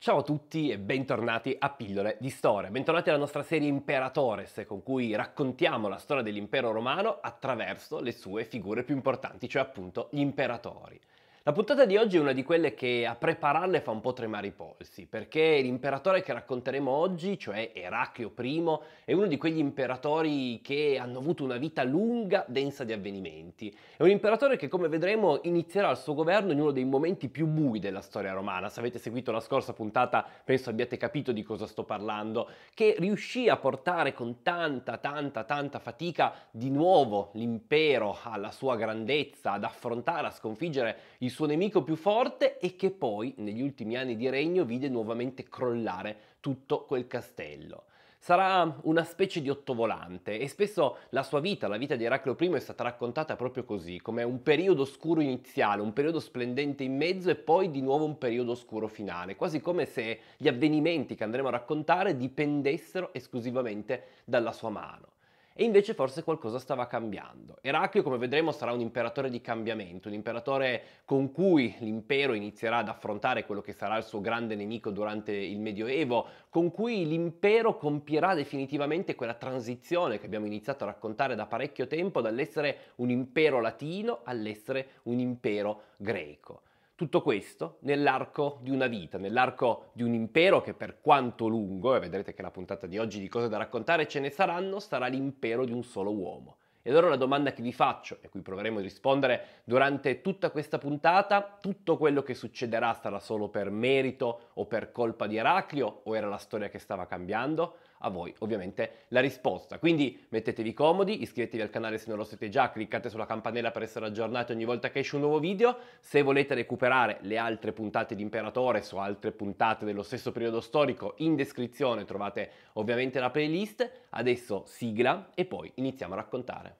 Ciao a tutti e bentornati a Pillole di Storia. Bentornati alla nostra serie Imperatores, con cui raccontiamo la storia dell'impero romano attraverso le sue figure più importanti, cioè appunto gli imperatori. La puntata di oggi è una di quelle che a prepararle fa un po' tremare i polsi, perché l'imperatore che racconteremo oggi, cioè Eracleo I, è uno di quegli imperatori che hanno avuto una vita lunga, densa di avvenimenti. È un imperatore che, come vedremo, inizierà il suo governo in uno dei momenti più bui della storia romana. Se avete seguito la scorsa puntata, penso abbiate capito di cosa sto parlando, che riuscì a portare con tanta, tanta, tanta fatica di nuovo l'impero alla sua grandezza, ad affrontare, a sconfiggere il suo suo nemico più forte e che poi negli ultimi anni di regno vide nuovamente crollare tutto quel castello. Sarà una specie di ottovolante e spesso la sua vita, la vita di Eracleo I è stata raccontata proprio così, come un periodo oscuro iniziale, un periodo splendente in mezzo e poi di nuovo un periodo oscuro finale, quasi come se gli avvenimenti che andremo a raccontare dipendessero esclusivamente dalla sua mano. E invece forse qualcosa stava cambiando. Eraclio, come vedremo, sarà un imperatore di cambiamento, un imperatore con cui l'impero inizierà ad affrontare quello che sarà il suo grande nemico durante il Medioevo, con cui l'impero compierà definitivamente quella transizione che abbiamo iniziato a raccontare da parecchio tempo dall'essere un impero latino all'essere un impero greco. Tutto questo nell'arco di una vita, nell'arco di un impero che per quanto lungo, e vedrete che la puntata di oggi di cose da raccontare ce ne saranno, sarà l'impero di un solo uomo. E allora la domanda che vi faccio, e cui proveremo a rispondere durante tutta questa puntata, tutto quello che succederà sarà solo per merito o per colpa di Eraclio o era la storia che stava cambiando? a voi ovviamente la risposta. Quindi mettetevi comodi, iscrivetevi al canale se non lo siete già, cliccate sulla campanella per essere aggiornati ogni volta che esce un nuovo video. Se volete recuperare le altre puntate di Imperatore su altre puntate dello stesso periodo storico, in descrizione trovate ovviamente la playlist. Adesso sigla e poi iniziamo a raccontare.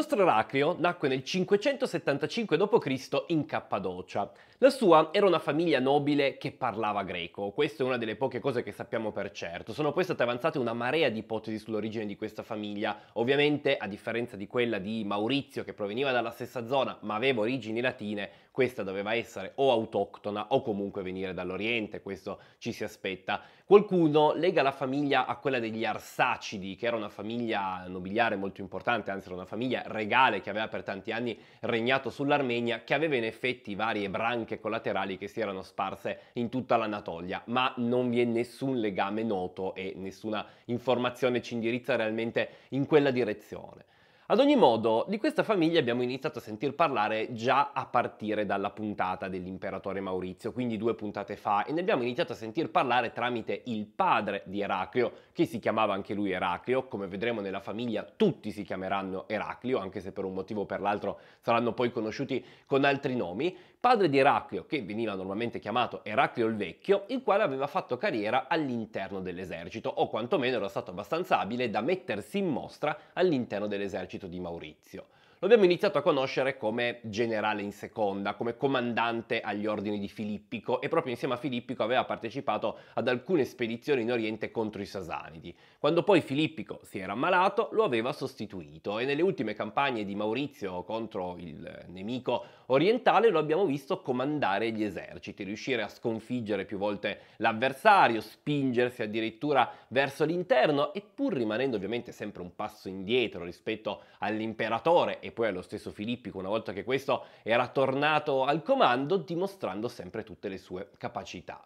nostro Eraclio nacque nel 575 d.C. in Cappadocia. La sua era una famiglia nobile che parlava greco, questa è una delle poche cose che sappiamo per certo. Sono poi state avanzate una marea di ipotesi sull'origine di questa famiglia, ovviamente a differenza di quella di Maurizio che proveniva dalla stessa zona ma aveva origini latine, questa doveva essere o autoctona o comunque venire dall'Oriente, questo ci si aspetta. Qualcuno lega la famiglia a quella degli Arsacidi, che era una famiglia nobiliare molto importante, anzi era una famiglia regale che aveva per tanti anni regnato sull'Armenia, che aveva in effetti varie branche collaterali che si erano sparse in tutta l'Anatolia, ma non vi è nessun legame noto e nessuna informazione ci indirizza realmente in quella direzione. Ad ogni modo, di questa famiglia abbiamo iniziato a sentir parlare già a partire dalla puntata dell'imperatore Maurizio, quindi due puntate fa, e ne abbiamo iniziato a sentir parlare tramite il padre di Eraclio, che si chiamava anche lui Eraclio, come vedremo nella famiglia tutti si chiameranno Eraclio, anche se per un motivo o per l'altro saranno poi conosciuti con altri nomi, padre di Eraclio, che veniva normalmente chiamato Eraclio il Vecchio, il quale aveva fatto carriera all'interno dell'esercito, o quantomeno era stato abbastanza abile da mettersi in mostra all'interno dell'esercito di Maurizio lo abbiamo iniziato a conoscere come generale in seconda, come comandante agli ordini di Filippico e proprio insieme a Filippico aveva partecipato ad alcune spedizioni in Oriente contro i Sasanidi. Quando poi Filippico si era ammalato lo aveva sostituito e nelle ultime campagne di Maurizio contro il nemico orientale lo abbiamo visto comandare gli eserciti, riuscire a sconfiggere più volte l'avversario, spingersi addirittura verso l'interno e pur rimanendo ovviamente sempre un passo indietro rispetto all'imperatore e poi allo stesso Filippico una volta che questo era tornato al comando dimostrando sempre tutte le sue capacità.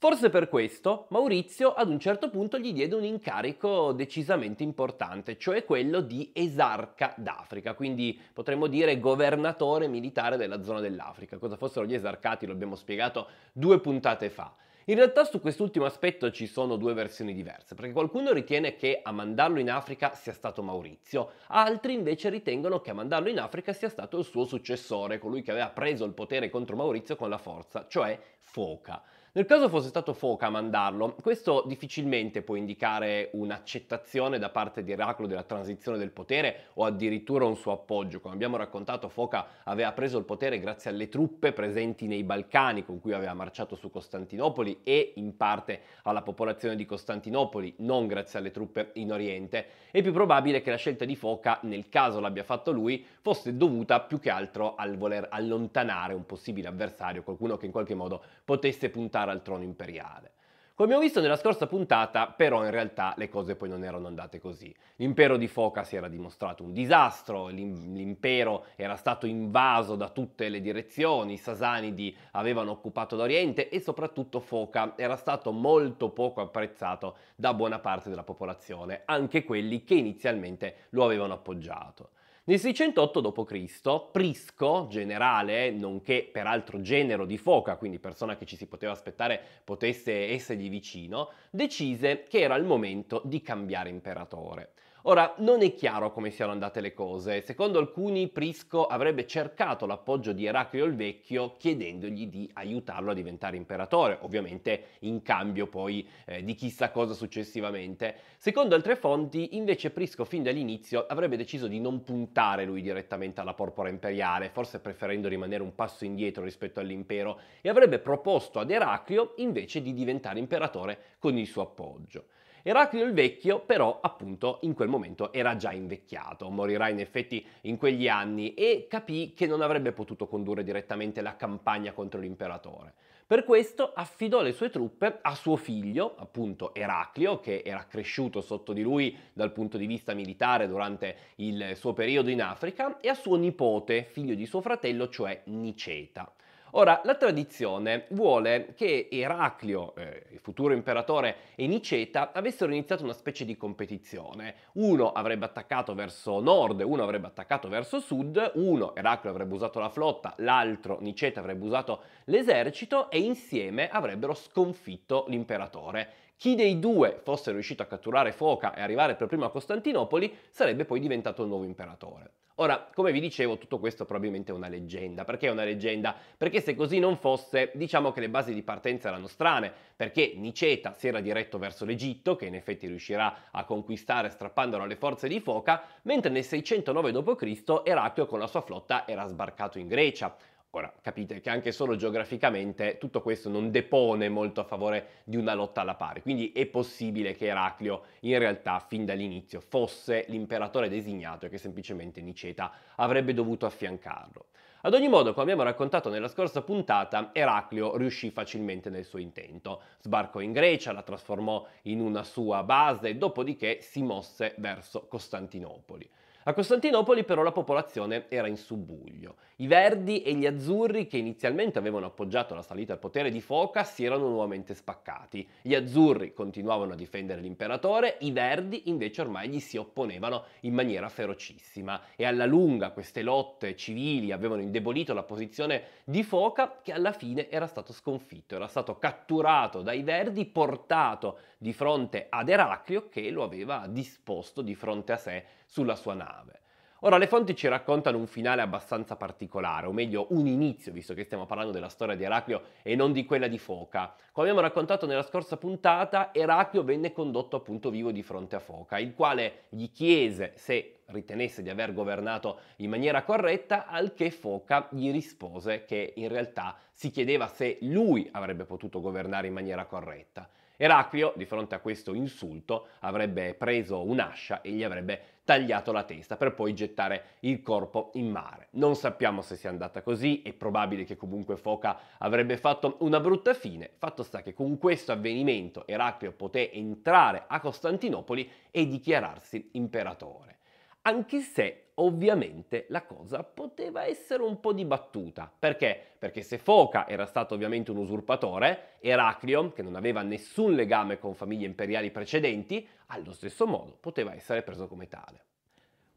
Forse per questo Maurizio ad un certo punto gli diede un incarico decisamente importante, cioè quello di esarca d'Africa, quindi potremmo dire governatore militare della zona dell'Africa. Cosa fossero gli esarcati lo abbiamo spiegato due puntate fa. In realtà su quest'ultimo aspetto ci sono due versioni diverse, perché qualcuno ritiene che a mandarlo in Africa sia stato Maurizio, altri invece ritengono che a mandarlo in Africa sia stato il suo successore, colui che aveva preso il potere contro Maurizio con la forza, cioè Foca. Nel caso fosse stato Foca a mandarlo, questo difficilmente può indicare un'accettazione da parte di Eraclo della transizione del potere o addirittura un suo appoggio. Come abbiamo raccontato, Foca aveva preso il potere grazie alle truppe presenti nei Balcani con cui aveva marciato su Costantinopoli e in parte alla popolazione di Costantinopoli, non grazie alle truppe in Oriente. È più probabile che la scelta di Foca, nel caso l'abbia fatto lui, fosse dovuta più che altro al voler allontanare un possibile avversario, qualcuno che in qualche modo potesse puntare puntare al trono imperiale. Come abbiamo visto nella scorsa puntata, però in realtà le cose poi non erano andate così. L'impero di Foca si era dimostrato un disastro, l'impero era stato invaso da tutte le direzioni, i Sasanidi avevano occupato l'Oriente e soprattutto Foca era stato molto poco apprezzato da buona parte della popolazione, anche quelli che inizialmente lo avevano appoggiato. Nel 608 d.C., Prisco, generale, nonché peraltro genero di Foca, quindi persona che ci si poteva aspettare potesse essergli vicino, decise che era il momento di cambiare imperatore. Ora, non è chiaro come siano andate le cose. Secondo alcuni, Prisco avrebbe cercato l'appoggio di Eraclio il Vecchio chiedendogli di aiutarlo a diventare imperatore, ovviamente in cambio poi eh, di chissà cosa successivamente. Secondo altre fonti, invece, Prisco fin dall'inizio avrebbe deciso di non puntare lui direttamente alla porpora imperiale, forse preferendo rimanere un passo indietro rispetto all'impero, e avrebbe proposto ad Eraclio invece di diventare imperatore con il suo appoggio. Eraclio il Vecchio però appunto in quel momento era già invecchiato, morirà in effetti in quegli anni e capì che non avrebbe potuto condurre direttamente la campagna contro l'imperatore. Per questo affidò le sue truppe a suo figlio, appunto Eraclio, che era cresciuto sotto di lui dal punto di vista militare durante il suo periodo in Africa, e a suo nipote, figlio di suo fratello, cioè Niceta. Ora, la tradizione vuole che Eraclio, eh, il futuro imperatore, e Niceta avessero iniziato una specie di competizione. Uno avrebbe attaccato verso nord, uno avrebbe attaccato verso sud, uno, Eraclio, avrebbe usato la flotta, l'altro, Niceta, avrebbe usato l'esercito e insieme avrebbero sconfitto l'imperatore. Chi dei due fosse riuscito a catturare Foca e arrivare per primo a Costantinopoli sarebbe poi diventato il nuovo imperatore. Ora, come vi dicevo, tutto questo probabilmente è una leggenda. Perché è una leggenda? Perché se così non fosse, diciamo che le basi di partenza erano strane, perché Niceta si era diretto verso l'Egitto, che in effetti riuscirà a conquistare strappandolo alle forze di Foca, mentre nel 609 d.C. Eraclio con la sua flotta era sbarcato in Grecia. Ora capite che anche solo geograficamente tutto questo non depone molto a favore di una lotta alla pari, quindi è possibile che Eraclio in realtà fin dall'inizio fosse l'imperatore designato e che semplicemente Niceta avrebbe dovuto affiancarlo. Ad ogni modo, come abbiamo raccontato nella scorsa puntata, Eraclio riuscì facilmente nel suo intento. Sbarcò in Grecia, la trasformò in una sua base, dopodiché si mosse verso Costantinopoli. A Costantinopoli però la popolazione era in subbuglio. I Verdi e gli Azzurri, che inizialmente avevano appoggiato la salita al potere di Foca, si erano nuovamente spaccati. Gli Azzurri continuavano a difendere l'imperatore, i Verdi invece ormai gli si opponevano in maniera ferocissima e alla lunga queste lotte civili avevano indebolito la posizione di Foca che alla fine era stato sconfitto, era stato catturato dai Verdi, portato di fronte ad Eraclio che lo aveva disposto di fronte a sé sulla sua nave. Ora, le fonti ci raccontano un finale abbastanza particolare, o meglio un inizio, visto che stiamo parlando della storia di Eraclio e non di quella di Foca. Come abbiamo raccontato nella scorsa puntata, Eraclio venne condotto appunto vivo di fronte a Foca, il quale gli chiese se ritenesse di aver governato in maniera corretta, al che Foca gli rispose che in realtà si chiedeva se lui avrebbe potuto governare in maniera corretta. Eraclio, di fronte a questo insulto, avrebbe preso un'ascia e gli avrebbe tagliato la testa per poi gettare il corpo in mare. Non sappiamo se sia andata così, è probabile che comunque Foca avrebbe fatto una brutta fine, fatto sta che con questo avvenimento Eraclio poté entrare a Costantinopoli e dichiararsi imperatore anche se ovviamente la cosa poteva essere un po' dibattuta. Perché? Perché se Foca era stato ovviamente un usurpatore, Eraclio, che non aveva nessun legame con famiglie imperiali precedenti, allo stesso modo poteva essere preso come tale.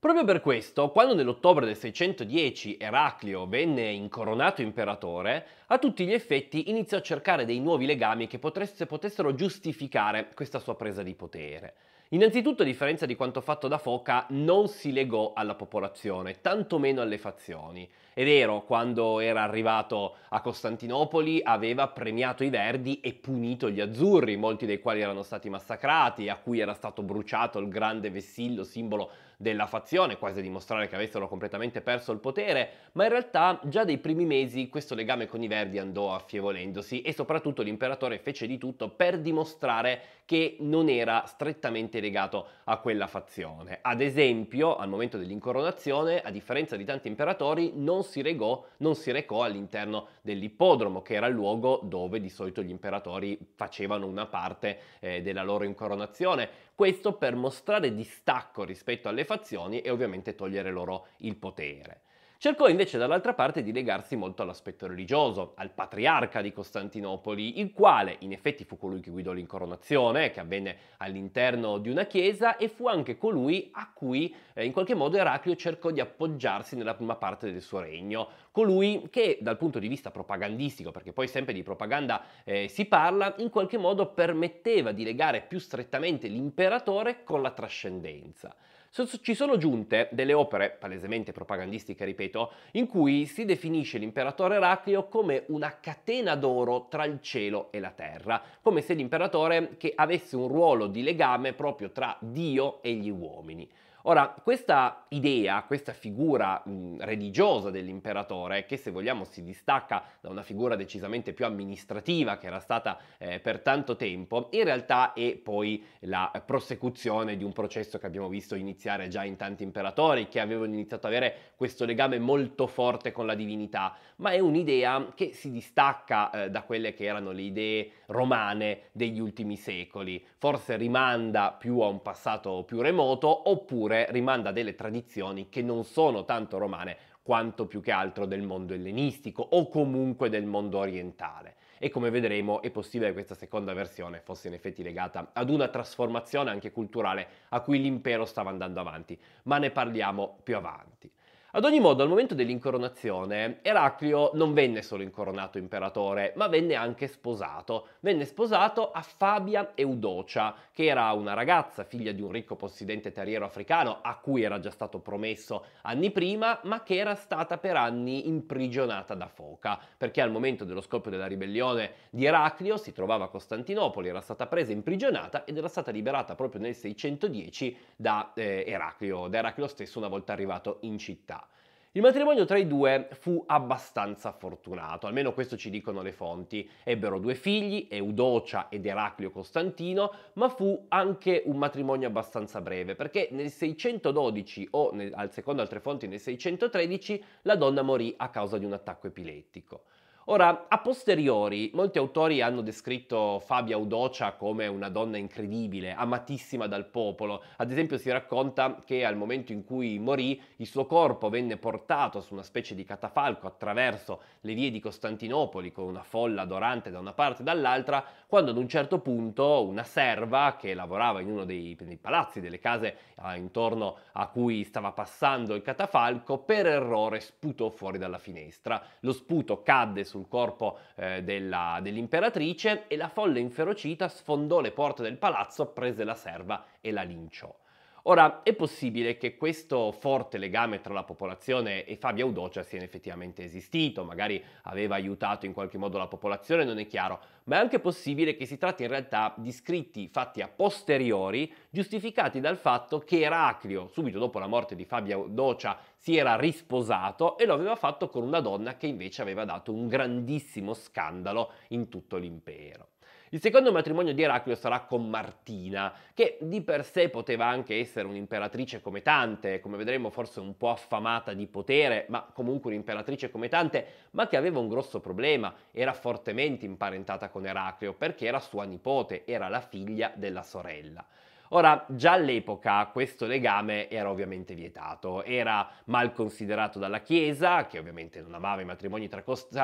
Proprio per questo, quando nell'ottobre del 610 Eraclio venne incoronato imperatore, a tutti gli effetti iniziò a cercare dei nuovi legami che potesse, potessero giustificare questa sua presa di potere. Innanzitutto, a differenza di quanto fatto da Foca, non si legò alla popolazione, tantomeno alle fazioni. È vero, quando era arrivato a Costantinopoli, aveva premiato i verdi e punito gli azzurri, molti dei quali erano stati massacrati, a cui era stato bruciato il grande vessillo, simbolo della fazione, quasi a dimostrare che avessero completamente perso il potere, ma in realtà già dai primi mesi questo legame con i Verdi andò affievolendosi e soprattutto l'imperatore fece di tutto per dimostrare che non era strettamente legato a quella fazione. Ad esempio, al momento dell'incoronazione, a differenza di tanti imperatori, non si, regò, non si recò all'interno dell'ippodromo, che era il luogo dove di solito gli imperatori facevano una parte eh, della loro incoronazione questo per mostrare distacco rispetto alle fazioni e ovviamente togliere loro il potere. Cercò invece dall'altra parte di legarsi molto all'aspetto religioso, al patriarca di Costantinopoli, il quale in effetti fu colui che guidò l'incoronazione, che avvenne all'interno di una chiesa, e fu anche colui a cui eh, in qualche modo Eraclio cercò di appoggiarsi nella prima parte del suo regno, colui che dal punto di vista propagandistico, perché poi sempre di propaganda eh, si parla, in qualche modo permetteva di legare più strettamente l'imperatore con la trascendenza ci sono giunte delle opere, palesemente propagandistiche, ripeto, in cui si definisce l'imperatore Eraclio come una catena d'oro tra il cielo e la terra, come se l'imperatore che avesse un ruolo di legame proprio tra Dio e gli uomini. Ora, questa idea, questa figura mh, religiosa dell'imperatore, che se vogliamo si distacca da una figura decisamente più amministrativa che era stata eh, per tanto tempo, in realtà è poi la prosecuzione di un processo che abbiamo visto iniziare già in tanti imperatori, che avevano iniziato ad avere questo legame molto forte con la divinità, ma è un'idea che si distacca eh, da quelle che erano le idee romane degli ultimi secoli, forse rimanda più a un passato più remoto, oppure oppure rimanda a delle tradizioni che non sono tanto romane quanto più che altro del mondo ellenistico o comunque del mondo orientale. E come vedremo è possibile che questa seconda versione fosse in effetti legata ad una trasformazione anche culturale a cui l'impero stava andando avanti, ma ne parliamo più avanti. Ad ogni modo, al momento dell'incoronazione, Eraclio non venne solo incoronato imperatore, ma venne anche sposato. Venne sposato a Fabia Eudocia, che era una ragazza figlia di un ricco possidente terriero africano a cui era già stato promesso anni prima, ma che era stata per anni imprigionata da foca, perché al momento dello scoppio della ribellione di Eraclio si trovava a Costantinopoli, era stata presa imprigionata ed era stata liberata proprio nel 610 da eh, Eraclio, da Eraclio stesso una volta arrivato in città. Il matrimonio tra i due fu abbastanza fortunato, almeno questo ci dicono le fonti. Ebbero due figli, Eudocia ed Eraclio Costantino, ma fu anche un matrimonio abbastanza breve, perché nel 612 o, nel, secondo altre fonti, nel 613, la donna morì a causa di un attacco epilettico. Ora, a posteriori, molti autori hanno descritto Fabia Udocia come una donna incredibile, amatissima dal popolo. Ad esempio si racconta che al momento in cui morì, il suo corpo venne portato su una specie di catafalco attraverso le vie di Costantinopoli con una folla adorante da una parte e dall'altra, quando ad un certo punto una serva che lavorava in uno dei, dei palazzi, delle case eh, intorno a cui stava passando il catafalco, per errore sputò fuori dalla finestra. Lo sputo cadde sul corpo eh, della, dell'imperatrice e la folla inferocita sfondò le porte del palazzo, prese la serva e la linciò. Ora, è possibile che questo forte legame tra la popolazione e Fabio Audocia sia effettivamente esistito, magari aveva aiutato in qualche modo la popolazione, non è chiaro, ma è anche possibile che si tratti in realtà di scritti fatti a posteriori, giustificati dal fatto che Eraclio, subito dopo la morte di Fabio Audocia, si era risposato e lo aveva fatto con una donna che invece aveva dato un grandissimo scandalo in tutto l'impero. Il secondo matrimonio di Eraclio sarà con Martina, che di per sé poteva anche essere un'imperatrice come tante, come vedremo forse un po' affamata di potere, ma comunque un'imperatrice come tante, ma che aveva un grosso problema, era fortemente imparentata con Eraclio perché era sua nipote, era la figlia della sorella. Ora, già all'epoca questo legame era ovviamente vietato, era mal considerato dalla Chiesa, che ovviamente non amava i matrimoni tra,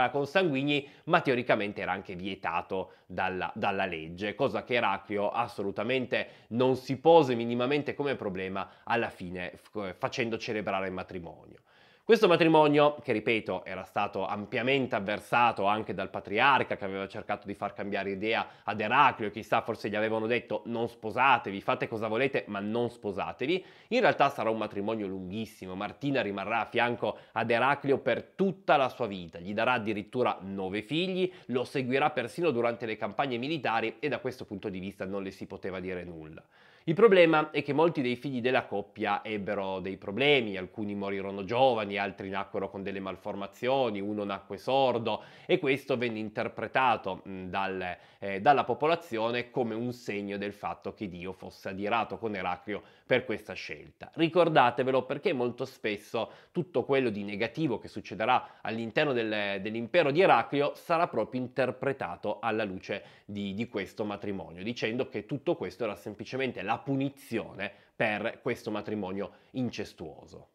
consanguigni, ma teoricamente era anche vietato dalla, dalla legge, cosa che Eraclio assolutamente non si pose minimamente come problema alla fine facendo celebrare il matrimonio. Questo matrimonio, che ripeto era stato ampiamente avversato anche dal patriarca che aveva cercato di far cambiare idea ad Eraclio, chissà forse gli avevano detto non sposatevi, fate cosa volete ma non sposatevi, in realtà sarà un matrimonio lunghissimo, Martina rimarrà a fianco ad Eraclio per tutta la sua vita, gli darà addirittura nove figli, lo seguirà persino durante le campagne militari e da questo punto di vista non le si poteva dire nulla. Il problema è che molti dei figli della coppia ebbero dei problemi, alcuni morirono giovani, altri nacquero con delle malformazioni, uno nacque sordo e questo venne interpretato mm, dal, eh, dalla popolazione come un segno del fatto che Dio fosse adirato con Eraclio per questa scelta. Ricordatevelo perché molto spesso tutto quello di negativo che succederà all'interno del, dell'impero di Eraclio sarà proprio interpretato alla luce di, di questo matrimonio, dicendo che tutto questo era semplicemente la punizione per questo matrimonio incestuoso.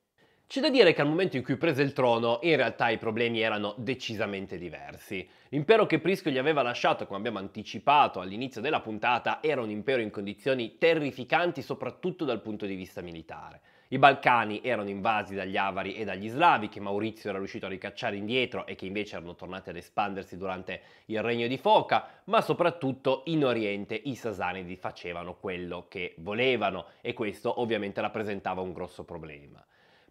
C'è da dire che al momento in cui prese il trono, in realtà i problemi erano decisamente diversi. L'impero che Prisco gli aveva lasciato, come abbiamo anticipato all'inizio della puntata, era un impero in condizioni terrificanti soprattutto dal punto di vista militare. I Balcani erano invasi dagli Avari e dagli Slavi che Maurizio era riuscito a ricacciare indietro e che invece erano tornati ad espandersi durante il regno di Foca, ma soprattutto in Oriente i Sasanidi facevano quello che volevano e questo ovviamente rappresentava un grosso problema.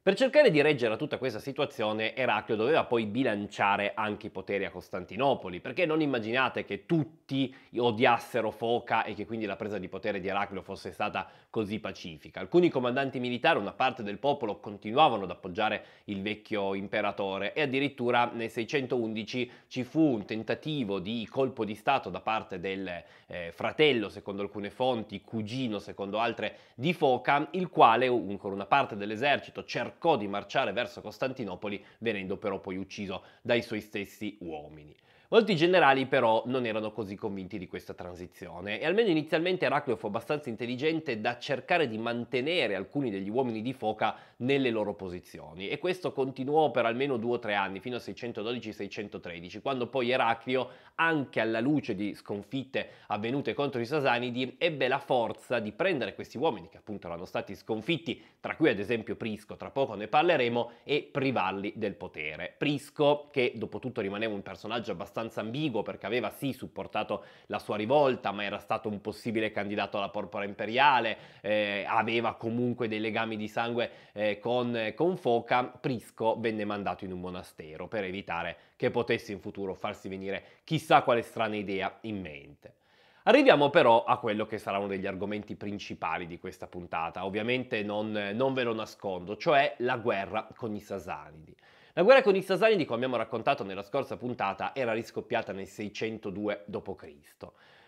Per cercare di reggere a tutta questa situazione, Eraclio doveva poi bilanciare anche i poteri a Costantinopoli, perché non immaginate che tutti odiassero Foca e che quindi la presa di potere di Eraclio fosse stata così pacifica. Alcuni comandanti militari, una parte del popolo, continuavano ad appoggiare il vecchio imperatore e addirittura nel 611 ci fu un tentativo di colpo di Stato da parte del eh, fratello, secondo alcune fonti, cugino, secondo altre, di Foca, il quale un, con una parte dell'esercito cercò di marciare verso Costantinopoli, venendo però poi ucciso dai suoi stessi uomini. Molti generali però non erano così convinti di questa transizione e almeno inizialmente Eraclio fu abbastanza intelligente da cercare di mantenere alcuni degli uomini di foca nelle loro posizioni e questo continuò per almeno due o tre anni fino a 612-613 quando poi Eraclio anche alla luce di sconfitte avvenute contro i Sasanidi ebbe la forza di prendere questi uomini che appunto erano stati sconfitti tra cui ad esempio Prisco, tra poco ne parleremo, e privarli del potere. Prisco che dopo tutto rimaneva un personaggio abbastanza abbastanza ambiguo perché aveva sì supportato la sua rivolta, ma era stato un possibile candidato alla porpora imperiale, eh, aveva comunque dei legami di sangue eh, con, con Foca, Prisco venne mandato in un monastero per evitare che potesse in futuro farsi venire chissà quale strana idea in mente. Arriviamo però a quello che sarà uno degli argomenti principali di questa puntata, ovviamente non, non ve lo nascondo, cioè la guerra con i Sasanidi. La guerra con i Sasanidi, come abbiamo raccontato nella scorsa puntata, era riscoppiata nel 602 d.C.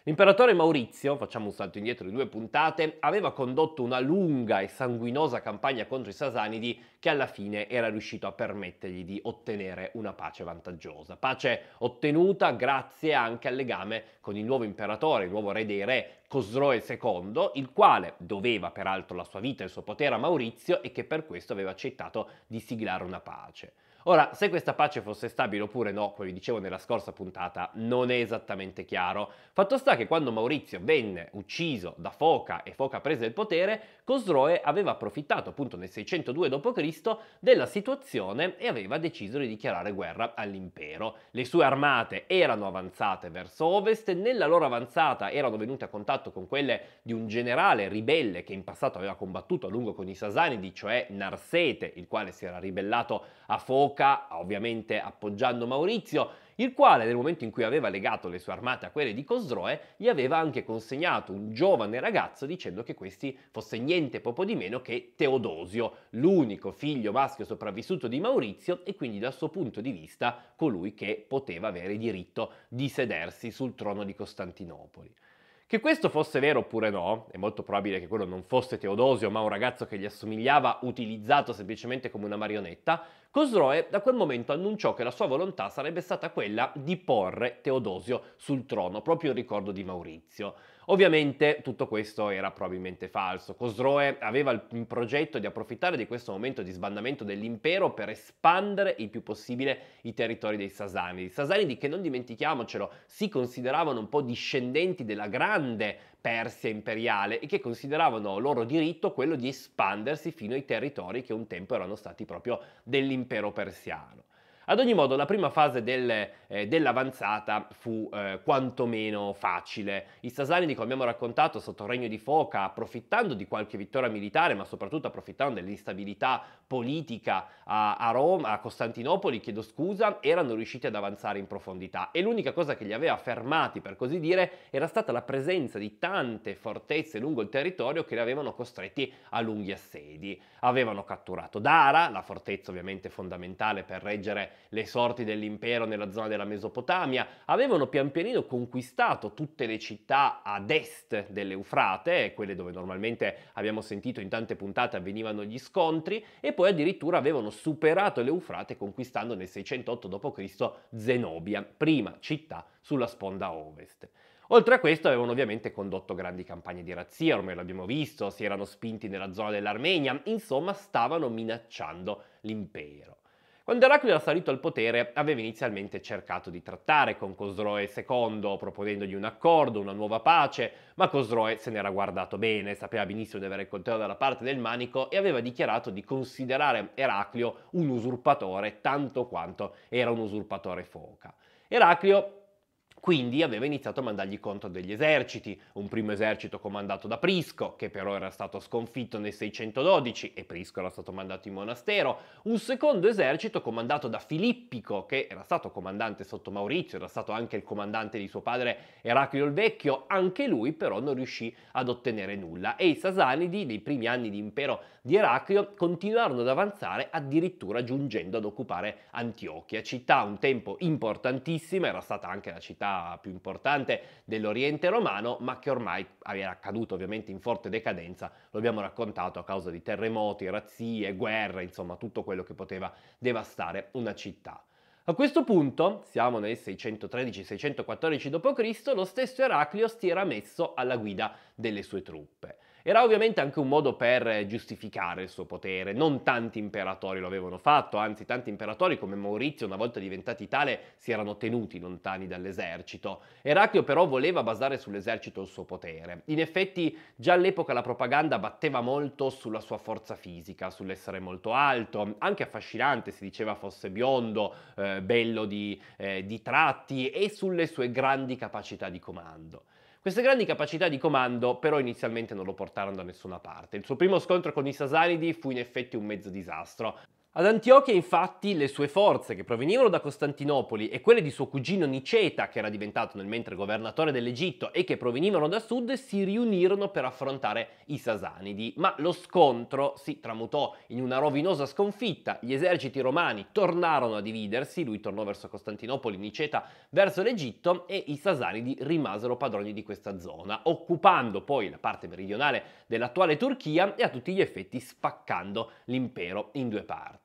L'imperatore Maurizio, facciamo un salto indietro di due puntate, aveva condotto una lunga e sanguinosa campagna contro i Sasanidi che alla fine era riuscito a permettergli di ottenere una pace vantaggiosa. Pace ottenuta grazie anche al legame con il nuovo imperatore, il nuovo re dei re, Cosroe II, il quale doveva peraltro la sua vita e il suo potere a Maurizio e che per questo aveva accettato di siglare una pace. Ora, se questa pace fosse stabile oppure no, come vi dicevo nella scorsa puntata, non è esattamente chiaro. Fatto sta che quando Maurizio venne ucciso da Foca e Foca prese il potere, Cosroe aveva approfittato appunto nel 602 d.C. della situazione e aveva deciso di dichiarare guerra all'impero. Le sue armate erano avanzate verso ovest, nella loro avanzata erano venute a contatto con quelle di un generale ribelle che in passato aveva combattuto a lungo con i Sasanidi, cioè Narsete, il quale si era ribellato a Foca Oca, ovviamente appoggiando Maurizio, il quale nel momento in cui aveva legato le sue armate a quelle di Cosroe, gli aveva anche consegnato un giovane ragazzo dicendo che questi fosse niente poco di meno che Teodosio, l'unico figlio maschio sopravvissuto di Maurizio e quindi dal suo punto di vista colui che poteva avere diritto di sedersi sul trono di Costantinopoli. Che questo fosse vero oppure no, è molto probabile che quello non fosse Teodosio, ma un ragazzo che gli assomigliava utilizzato semplicemente come una marionetta, Cosroe da quel momento annunciò che la sua volontà sarebbe stata quella di porre Teodosio sul trono, proprio in ricordo di Maurizio. Ovviamente tutto questo era probabilmente falso. Cosroe aveva il progetto di approfittare di questo momento di sbandamento dell'impero per espandere il più possibile i territori dei Sasanidi. Sasanidi che non dimentichiamocelo, si consideravano un po' discendenti della grande Persia imperiale e che consideravano loro diritto quello di espandersi fino ai territori che un tempo erano stati proprio dell'impero persiano. Ad ogni modo, la prima fase del, eh, dell'avanzata fu eh, quantomeno facile. I Sasani, come abbiamo raccontato, sotto il regno di foca, approfittando di qualche vittoria militare, ma soprattutto approfittando dell'instabilità politica a, a Roma, a Costantinopoli, chiedo scusa, erano riusciti ad avanzare in profondità. E l'unica cosa che li aveva fermati, per così dire, era stata la presenza di tante fortezze lungo il territorio che li avevano costretti a lunghi assedi. Avevano catturato Dara, la fortezza ovviamente fondamentale per reggere le sorti dell'impero nella zona della Mesopotamia, avevano pian pianino conquistato tutte le città ad est dell'Eufrate, quelle dove normalmente abbiamo sentito in tante puntate avvenivano gli scontri, e poi addirittura avevano superato l'Eufrate conquistando nel 608 d.C. Zenobia, prima città sulla sponda ovest. Oltre a questo avevano ovviamente condotto grandi campagne di razzia, ormai l'abbiamo visto, si erano spinti nella zona dell'Armenia, insomma stavano minacciando l'impero. Quando Eraclio era salito al potere aveva inizialmente cercato di trattare con Cosroe II, proponendogli un accordo, una nuova pace, ma Cosroe se n'era guardato bene, sapeva benissimo di avere il controllo dalla parte del manico e aveva dichiarato di considerare Eraclio un usurpatore tanto quanto era un usurpatore foca. Eraclio quindi aveva iniziato a mandargli contro degli eserciti, un primo esercito comandato da Prisco, che però era stato sconfitto nel 612 e Prisco era stato mandato in monastero, un secondo esercito comandato da Filippico, che era stato comandante sotto Maurizio, era stato anche il comandante di suo padre Eraclio il Vecchio, anche lui però non riuscì ad ottenere nulla e i Sasanidi nei primi anni di impero di Eraclio continuarono ad avanzare addirittura giungendo ad occupare Antiochia, città un tempo importantissima, era stata anche la città più importante dell'Oriente romano, ma che ormai era caduto ovviamente in forte decadenza, lo abbiamo raccontato a causa di terremoti, razzie, guerre, insomma tutto quello che poteva devastare una città. A questo punto, siamo nel 613-614 d.C., lo stesso Eraclio si era messo alla guida delle sue truppe. Era ovviamente anche un modo per giustificare il suo potere, non tanti imperatori lo avevano fatto, anzi tanti imperatori come Maurizio una volta diventati tale si erano tenuti lontani dall'esercito. Eraclio però voleva basare sull'esercito il suo potere. In effetti già all'epoca la propaganda batteva molto sulla sua forza fisica, sull'essere molto alto, anche affascinante si diceva fosse biondo, eh, bello di, eh, di tratti e sulle sue grandi capacità di comando. Queste grandi capacità di comando però inizialmente non lo portarono da nessuna parte. Il suo primo scontro con i Sasanidi fu in effetti un mezzo disastro. Ad Antiochia infatti le sue forze, che provenivano da Costantinopoli, e quelle di suo cugino Niceta, che era diventato nel mentre governatore dell'Egitto e che provenivano da sud, si riunirono per affrontare i Sasanidi. Ma lo scontro si tramutò in una rovinosa sconfitta, gli eserciti romani tornarono a dividersi, lui tornò verso Costantinopoli, Niceta verso l'Egitto e i Sasanidi rimasero padroni di questa zona, occupando poi la parte meridionale dell'attuale Turchia e a tutti gli effetti spaccando l'impero in due parti.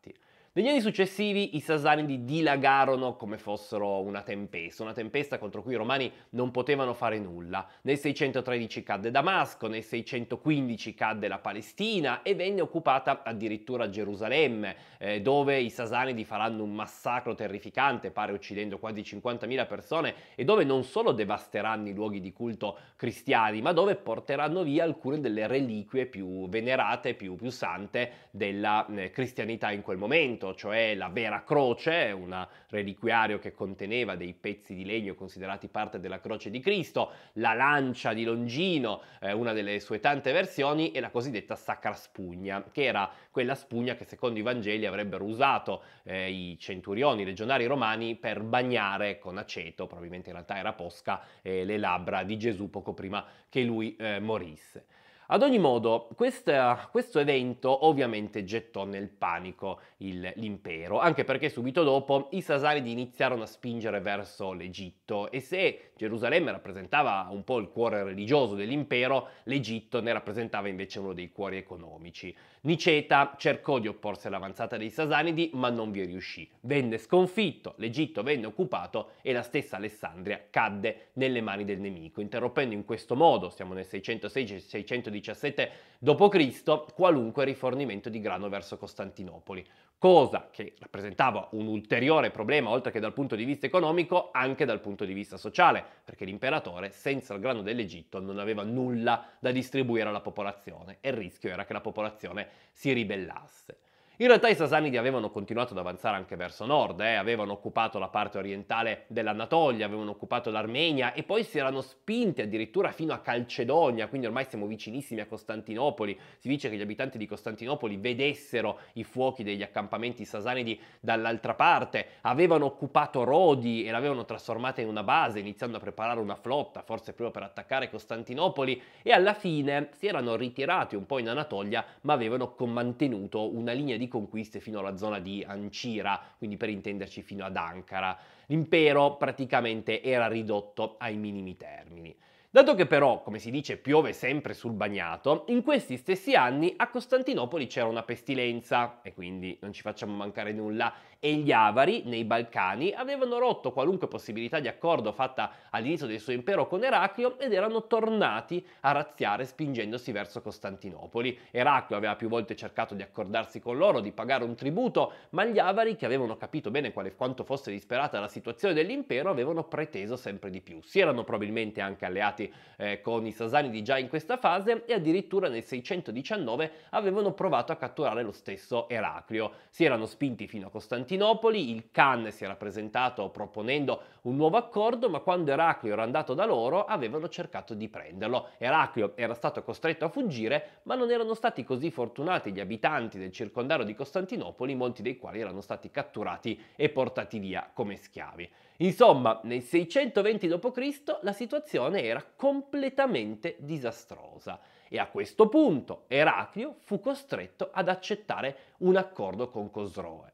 Negli anni successivi i Sasanidi dilagarono come fossero una tempesta, una tempesta contro cui i romani non potevano fare nulla. Nel 613 cadde Damasco, nel 615 cadde la Palestina e venne occupata addirittura Gerusalemme, eh, dove i Sasanidi faranno un massacro terrificante, pare uccidendo quasi 50.000 persone, e dove non solo devasteranno i luoghi di culto cristiani, ma dove porteranno via alcune delle reliquie più venerate, più, più sante della eh, cristianità in quel momento Egitto, cioè la vera croce, un reliquiario che conteneva dei pezzi di legno considerati parte della croce di Cristo, la lancia di Longino, eh, una delle sue tante versioni, e la cosiddetta sacra spugna, che era quella spugna che secondo i Vangeli avrebbero usato eh, i centurioni i legionari romani per bagnare con aceto, probabilmente in realtà era posca, eh, le labbra di Gesù poco prima che lui eh, morisse. Ad ogni modo, questa, questo evento ovviamente gettò nel panico il, l'impero, anche perché subito dopo i Sasanidi iniziarono a spingere verso l'Egitto e se Gerusalemme rappresentava un po' il cuore religioso dell'impero, l'Egitto ne rappresentava invece uno dei cuori economici. Niceta cercò di opporsi all'avanzata dei Sasanidi ma non vi riuscì. Venne sconfitto, l'Egitto venne occupato e la stessa Alessandria cadde nelle mani del nemico, interrompendo in questo modo, siamo nel 606-617 d.C., qualunque rifornimento di grano verso Costantinopoli cosa che rappresentava un ulteriore problema oltre che dal punto di vista economico anche dal punto di vista sociale, perché l'imperatore senza il grano dell'Egitto non aveva nulla da distribuire alla popolazione e il rischio era che la popolazione si ribellasse. In realtà i Sasanidi avevano continuato ad avanzare anche verso nord, eh, avevano occupato la parte orientale dell'Anatolia, avevano occupato l'Armenia e poi si erano spinti addirittura fino a Calcedonia, quindi ormai siamo vicinissimi a Costantinopoli. Si dice che gli abitanti di Costantinopoli vedessero i fuochi degli accampamenti sasanidi dall'altra parte, avevano occupato Rodi e l'avevano trasformata in una base, iniziando a preparare una flotta, forse proprio per attaccare Costantinopoli, e alla fine si erano ritirati un po' in Anatolia, ma avevano mantenuto una linea di conquiste fino alla zona di Ancira, quindi per intenderci fino ad Ankara. L'impero praticamente era ridotto ai minimi termini. Dato che però, come si dice, piove sempre sul bagnato, in questi stessi anni a Costantinopoli c'era una pestilenza, e quindi non ci facciamo mancare nulla, e gli avari nei Balcani avevano rotto qualunque possibilità di accordo fatta all'inizio del suo impero con Eraclio ed erano tornati a razziare spingendosi verso Costantinopoli. Eraclio aveva più volte cercato di accordarsi con loro, di pagare un tributo, ma gli avari, che avevano capito bene quale, quanto fosse disperata la situazione dell'impero, avevano preteso sempre di più. Si erano probabilmente anche alleati giocati eh, con i sasanidi già in questa fase e addirittura nel 619 avevano provato a catturare lo stesso Eraclio. Si erano spinti fino a Costantinopoli, il Khan si era presentato proponendo un nuovo accordo, ma quando Eraclio era andato da loro avevano cercato di prenderlo. Eraclio era stato costretto a fuggire, ma non erano stati così fortunati gli abitanti del circondario di Costantinopoli, molti dei quali erano stati catturati e portati via come schiavi. Insomma, nel 620 d.C. la situazione era completamente disastrosa e a questo punto Eraclio fu costretto ad accettare un accordo con Cosroe.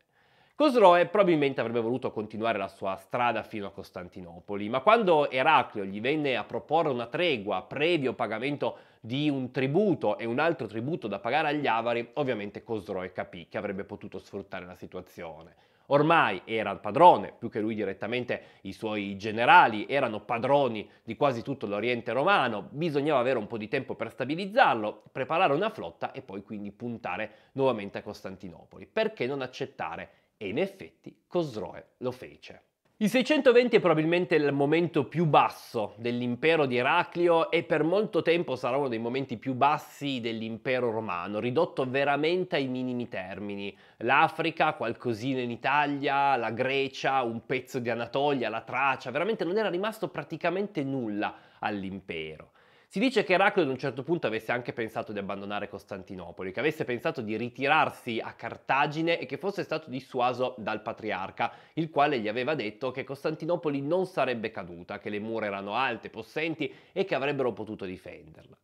Cosroe probabilmente avrebbe voluto continuare la sua strada fino a Costantinopoli, ma quando Eraclio gli venne a proporre una tregua previo pagamento di un tributo e un altro tributo da pagare agli avari, ovviamente Cosroe capì che avrebbe potuto sfruttare la situazione. Ormai era il padrone, più che lui direttamente i suoi generali erano padroni di quasi tutto l'Oriente romano, bisognava avere un po' di tempo per stabilizzarlo, preparare una flotta e poi quindi puntare nuovamente a Costantinopoli. Perché non accettare? E in effetti Cosroe lo fece. Il 620 è probabilmente il momento più basso dell'impero di Eraclio e per molto tempo sarà uno dei momenti più bassi dell'impero romano, ridotto veramente ai minimi termini. L'Africa, qualcosina in Italia, la Grecia, un pezzo di Anatolia, la Tracia, veramente non era rimasto praticamente nulla all'impero. Si dice che Eraclio ad un certo punto avesse anche pensato di abbandonare Costantinopoli, che avesse pensato di ritirarsi a Cartagine e che fosse stato dissuaso dal patriarca, il quale gli aveva detto che Costantinopoli non sarebbe caduta, che le mura erano alte, possenti e che avrebbero potuto difenderla.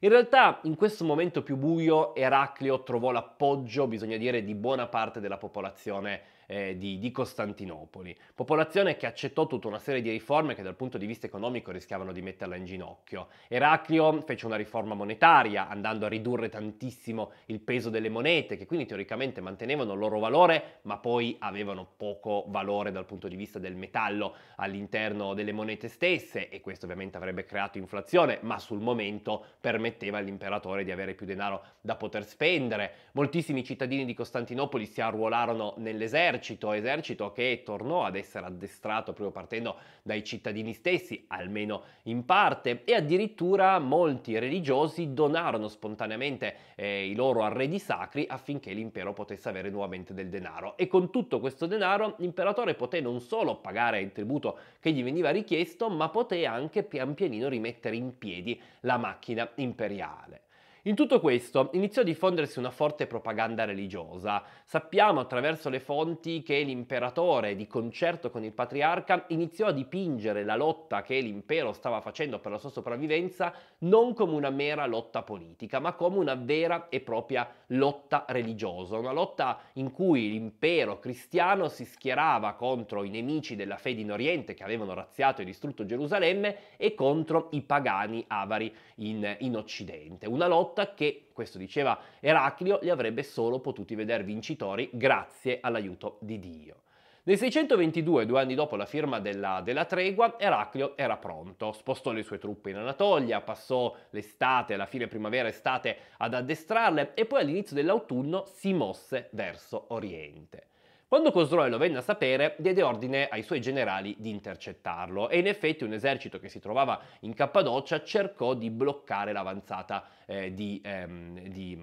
In realtà in questo momento più buio Eraclio trovò l'appoggio, bisogna dire, di buona parte della popolazione eh, di, di, Costantinopoli, popolazione che accettò tutta una serie di riforme che dal punto di vista economico rischiavano di metterla in ginocchio. Eraclio fece una riforma monetaria andando a ridurre tantissimo il peso delle monete che quindi teoricamente mantenevano il loro valore ma poi avevano poco valore dal punto di vista del metallo all'interno delle monete stesse e questo ovviamente avrebbe creato inflazione ma sul momento permetteva all'imperatore di avere più denaro da poter spendere. Moltissimi cittadini di Costantinopoli si arruolarono nell'esercito esercito, esercito che tornò ad essere addestrato proprio partendo dai cittadini stessi, almeno in parte, e addirittura molti religiosi donarono spontaneamente eh, i loro arredi sacri affinché l'impero potesse avere nuovamente del denaro. E con tutto questo denaro l'imperatore poté non solo pagare il tributo che gli veniva richiesto, ma poté anche pian pianino rimettere in piedi la macchina imperiale. In tutto questo iniziò a diffondersi una forte propaganda religiosa. Sappiamo attraverso le fonti che l'imperatore, di concerto con il patriarca, iniziò a dipingere la lotta che l'impero stava facendo per la sua sopravvivenza non come una mera lotta politica, ma come una vera e propria lotta religiosa, una lotta in cui l'impero cristiano si schierava contro i nemici della fede in Oriente che avevano razziato e distrutto Gerusalemme e contro i pagani avari in, in Occidente. Una lotta lotta che, questo diceva Eraclio, li avrebbe solo potuti vedere vincitori grazie all'aiuto di Dio. Nel 622, due anni dopo la firma della, della, tregua, Eraclio era pronto, spostò le sue truppe in Anatolia, passò l'estate, la fine primavera-estate ad addestrarle e poi all'inizio dell'autunno si mosse verso Oriente. Quando Cosroe lo venne a sapere, diede ordine ai suoi generali di intercettarlo e in effetti un esercito che si trovava in Cappadocia cercò di bloccare l'avanzata eh, di, ehm, di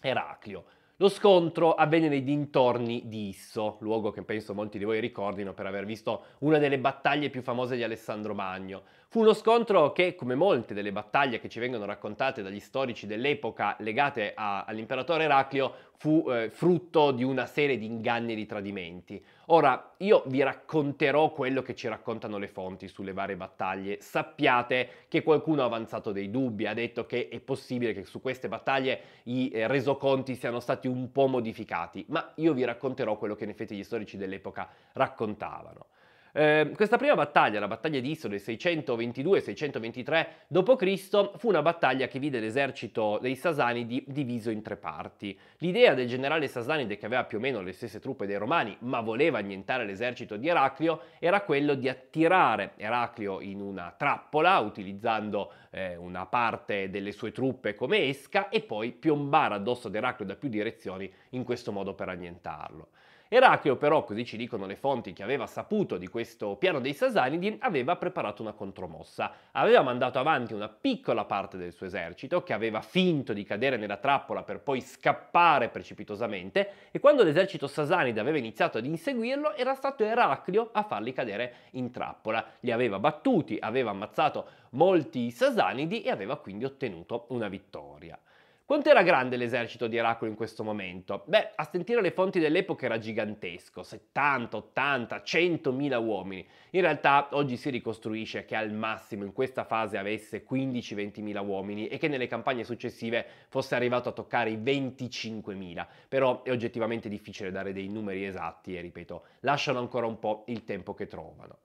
Eraclio. Lo scontro avvenne nei dintorni di Isso, luogo che penso molti di voi ricordino per aver visto una delle battaglie più famose di Alessandro Magno. Fu uno scontro che, come molte delle battaglie che ci vengono raccontate dagli storici dell'epoca legate a, all'imperatore Eraclio, fu eh, frutto di una serie di inganni e di tradimenti. Ora, io vi racconterò quello che ci raccontano le fonti sulle varie battaglie. Sappiate che qualcuno ha avanzato dei dubbi, ha detto che è possibile che su queste battaglie i eh, resoconti siano stati un po' modificati, ma io vi racconterò quello che in effetti gli storici dell'epoca raccontavano. Eh, questa prima battaglia, la battaglia di Isole 622-623 d.C., fu una battaglia che vide l'esercito dei Sasanidi diviso in tre parti. L'idea del generale Sasanide, che aveva più o meno le stesse truppe dei Romani, ma voleva annientare l'esercito di Eraclio, era quello di attirare Eraclio in una trappola, utilizzando eh, una parte delle sue truppe come esca, e poi piombare addosso ad Eraclio da più direzioni in questo modo per annientarlo. Eracleo però, così ci dicono le fonti che aveva saputo di questo piano dei Sasanidi, aveva preparato una contromossa. Aveva mandato avanti una piccola parte del suo esercito che aveva finto di cadere nella trappola per poi scappare precipitosamente e quando l'esercito sasanide aveva iniziato ad inseguirlo era stato Eraclio a farli cadere in trappola. Li aveva battuti, aveva ammazzato molti sasanidi e aveva quindi ottenuto una vittoria. Quanto era grande l'esercito di Eracolo in questo momento? Beh, a sentire le fonti dell'epoca era gigantesco, 70, 80, 100.000 uomini. In realtà oggi si ricostruisce che al massimo in questa fase avesse 15-20.000 uomini e che nelle campagne successive fosse arrivato a toccare i 25.000, però è oggettivamente difficile dare dei numeri esatti e ripeto, lasciano ancora un po' il tempo che trovano.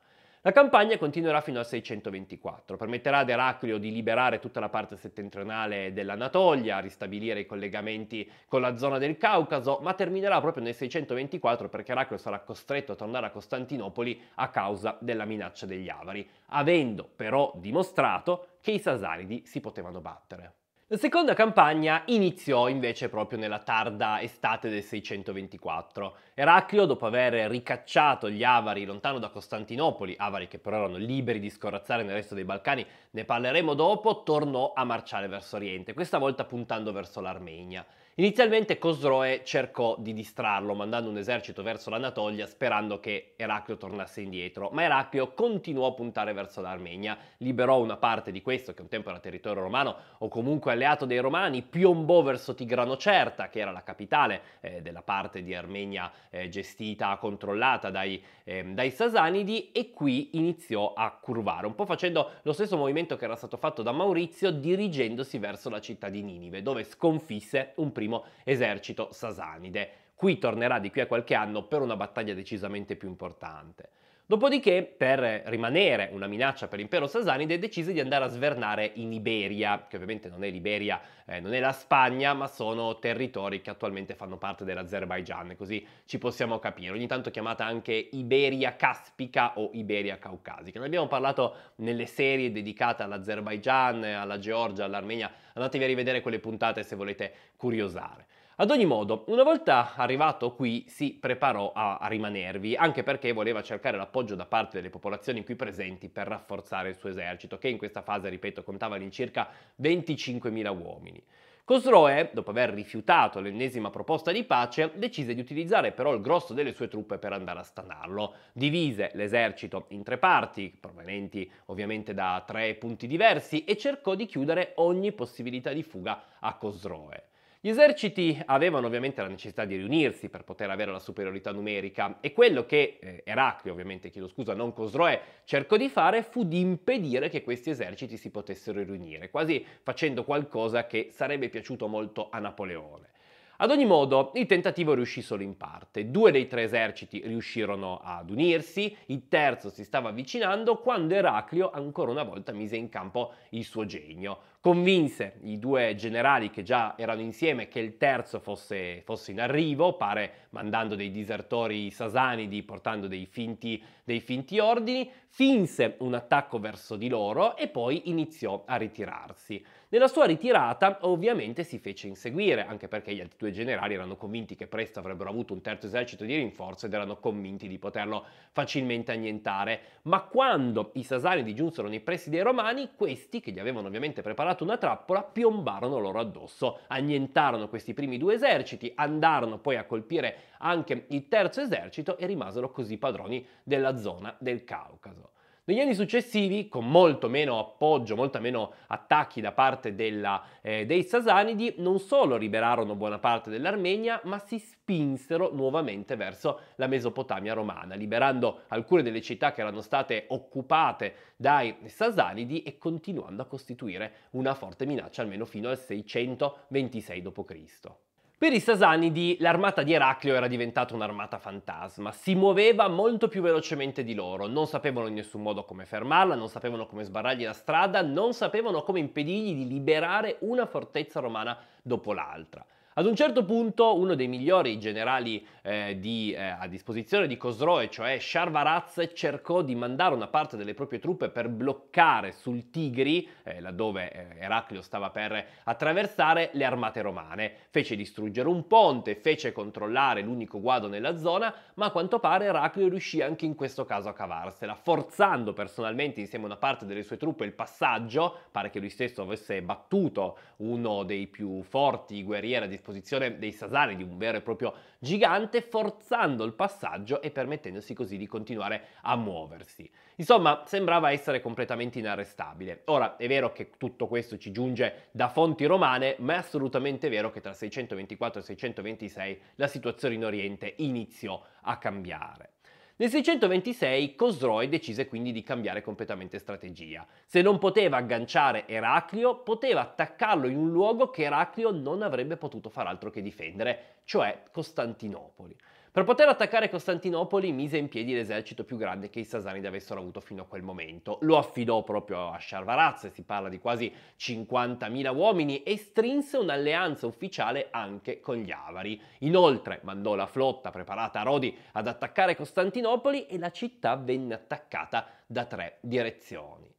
La campagna continuerà fino al 624, permetterà ad Eraclio di liberare tutta la parte settentrionale dell'Anatolia, ristabilire i collegamenti con la zona del Caucaso, ma terminerà proprio nel 624 perché Eraclio sarà costretto a tornare a Costantinopoli a causa della minaccia degli Avari, avendo però dimostrato che i Sasaridi si potevano battere. La seconda campagna iniziò invece proprio nella tarda estate del 624. Eraclio, dopo aver ricacciato gli avari lontano da Costantinopoli, avari che però erano liberi di scorazzare nel resto dei Balcani, ne parleremo dopo, tornò a marciare verso oriente, questa volta puntando verso l'Armenia. Inizialmente Cosroe cercò di distrarlo mandando un esercito verso l'Anatolia sperando che Eraclio tornasse indietro, ma Eraclio continuò a puntare verso l'Armenia, liberò una parte di questo che un tempo era territorio romano o comunque alleato dei romani, piombò verso Tigranocerta che era la capitale eh, della parte di Armenia eh, gestita, controllata dai, eh, dai Sasanidi e qui iniziò a curvare, un po' facendo lo stesso movimento che era stato fatto da Maurizio dirigendosi verso la città di Ninive dove sconfisse un primo i esercito sasanide. Qui tornerà di qui a qualche anno per una battaglia decisamente più importante. Dopodiché, per rimanere una minaccia per l'impero sasanide, decise di andare a svernare in Iberia, che ovviamente non è l'Iberia, eh, non è la Spagna, ma sono territori che attualmente fanno parte dell'Azerbaigian, così ci possiamo capire. Ogni tanto chiamata anche Iberia Caspica o Iberia Caucasica. Ne abbiamo parlato nelle serie dedicate all'Azerbaigian, alla Georgia, all'Armenia. Andatevi a rivedere quelle puntate se volete curiosare. Ad ogni modo, una volta arrivato qui si preparò a, a, rimanervi, anche perché voleva cercare l'appoggio da parte delle popolazioni qui presenti per rafforzare il suo esercito, che in questa fase, ripeto, contava all'incirca 25.000 uomini. Cosroe, dopo aver rifiutato l'ennesima proposta di pace, decise di utilizzare però il grosso delle sue truppe per andare a stanarlo. Divise l'esercito in tre parti, provenienti ovviamente da tre punti diversi, e cercò di chiudere ogni possibilità di fuga a Cosroe. Gli eserciti avevano ovviamente la necessità di riunirsi per poter avere la superiorità numerica e quello che eh, Eraclio, ovviamente chiedo scusa, non Cosroe, cercò di fare fu di impedire che questi eserciti si potessero riunire, quasi facendo qualcosa che sarebbe piaciuto molto a Napoleone. Ad ogni modo, il tentativo riuscì solo in parte. Due dei tre eserciti riuscirono ad unirsi, il terzo si stava avvicinando quando Eraclio ancora una volta mise in campo il suo genio. Convinse i due generali che già erano insieme che il terzo fosse, fosse in arrivo, pare mandando dei disertori sasanidi, portando dei finti, dei finti ordini, finse un attacco verso di loro e poi iniziò a ritirarsi. Nella sua ritirata ovviamente si fece inseguire, anche perché gli altri due generali erano convinti che presto avrebbero avuto un terzo esercito di rinforzo ed erano convinti di poterlo facilmente annientare. Ma quando i Sasanidi giunsero nei pressi dei Romani, questi, che gli avevano ovviamente preparato una trappola, piombarono loro addosso, annientarono questi primi due eserciti, andarono poi a colpire anche il terzo esercito e rimasero così padroni della zona del Caucaso. Negli anni successivi, con molto meno appoggio, molto meno attacchi da parte della, eh, dei Sasanidi, non solo liberarono buona parte dell'Armenia, ma si spinsero nuovamente verso la Mesopotamia romana, liberando alcune delle città che erano state occupate dai Sasanidi e continuando a costituire una forte minaccia almeno fino al 626 d.C. Per i Sasanidi l'armata di Eraclio era diventata un'armata fantasma, si muoveva molto più velocemente di loro, non sapevano in nessun modo come fermarla, non sapevano come sbarrargli la strada, non sapevano come impedirgli di liberare una fortezza romana dopo l'altra. Ad un certo punto uno dei migliori generali eh, di, eh, a disposizione di Cosroe, cioè Sharvaraz, cercò di mandare una parte delle proprie truppe per bloccare sul Tigri, eh, laddove eh, Eraclio stava per attraversare, le armate romane. Fece distruggere un ponte, fece controllare l'unico guado nella zona, ma a quanto pare Eraclio riuscì anche in questo caso a cavarsela, forzando personalmente insieme a una parte delle sue truppe il passaggio, pare che lui stesso avesse battuto uno dei più forti guerrieri a disposizione esposizione dei Sasani di un vero e proprio gigante, forzando il passaggio e permettendosi così di continuare a muoversi. Insomma, sembrava essere completamente inarrestabile. Ora, è vero che tutto questo ci giunge da fonti romane, ma è assolutamente vero che tra 624 e 626 la situazione in Oriente iniziò a cambiare. Nel 626 Cosroe decise quindi di cambiare completamente strategia. Se non poteva agganciare Eraclio, poteva attaccarlo in un luogo che Eraclio non avrebbe potuto far altro che difendere, cioè Costantinopoli. Per poter attaccare Costantinopoli mise in piedi l'esercito più grande che i Sasanidi avessero avuto fino a quel momento. Lo affidò proprio a Sharvaraz, si parla di quasi 50.000 uomini, e strinse un'alleanza ufficiale anche con gli Avari. Inoltre mandò la flotta preparata a Rodi ad attaccare Costantinopoli e la città venne attaccata da tre direzioni.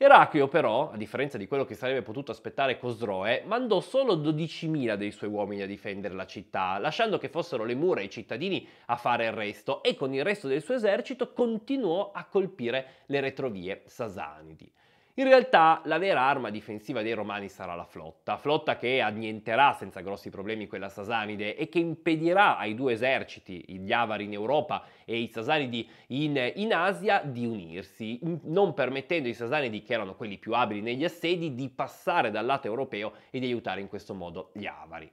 Eraclio però, a differenza di quello che sarebbe potuto aspettare Cosroe, mandò solo 12.000 dei suoi uomini a difendere la città, lasciando che fossero le mura e i cittadini a fare il resto e con il resto del suo esercito continuò a colpire le retrovie sasanidi. In realtà la vera arma difensiva dei Romani sarà la flotta, flotta che annienterà senza grossi problemi quella sasanide e che impedirà ai due eserciti, gli avari in Europa e i sasanidi in, in Asia, di unirsi, non permettendo ai sasanidi, che erano quelli più abili negli assedi, di passare dal lato europeo e di aiutare in questo modo gli avari.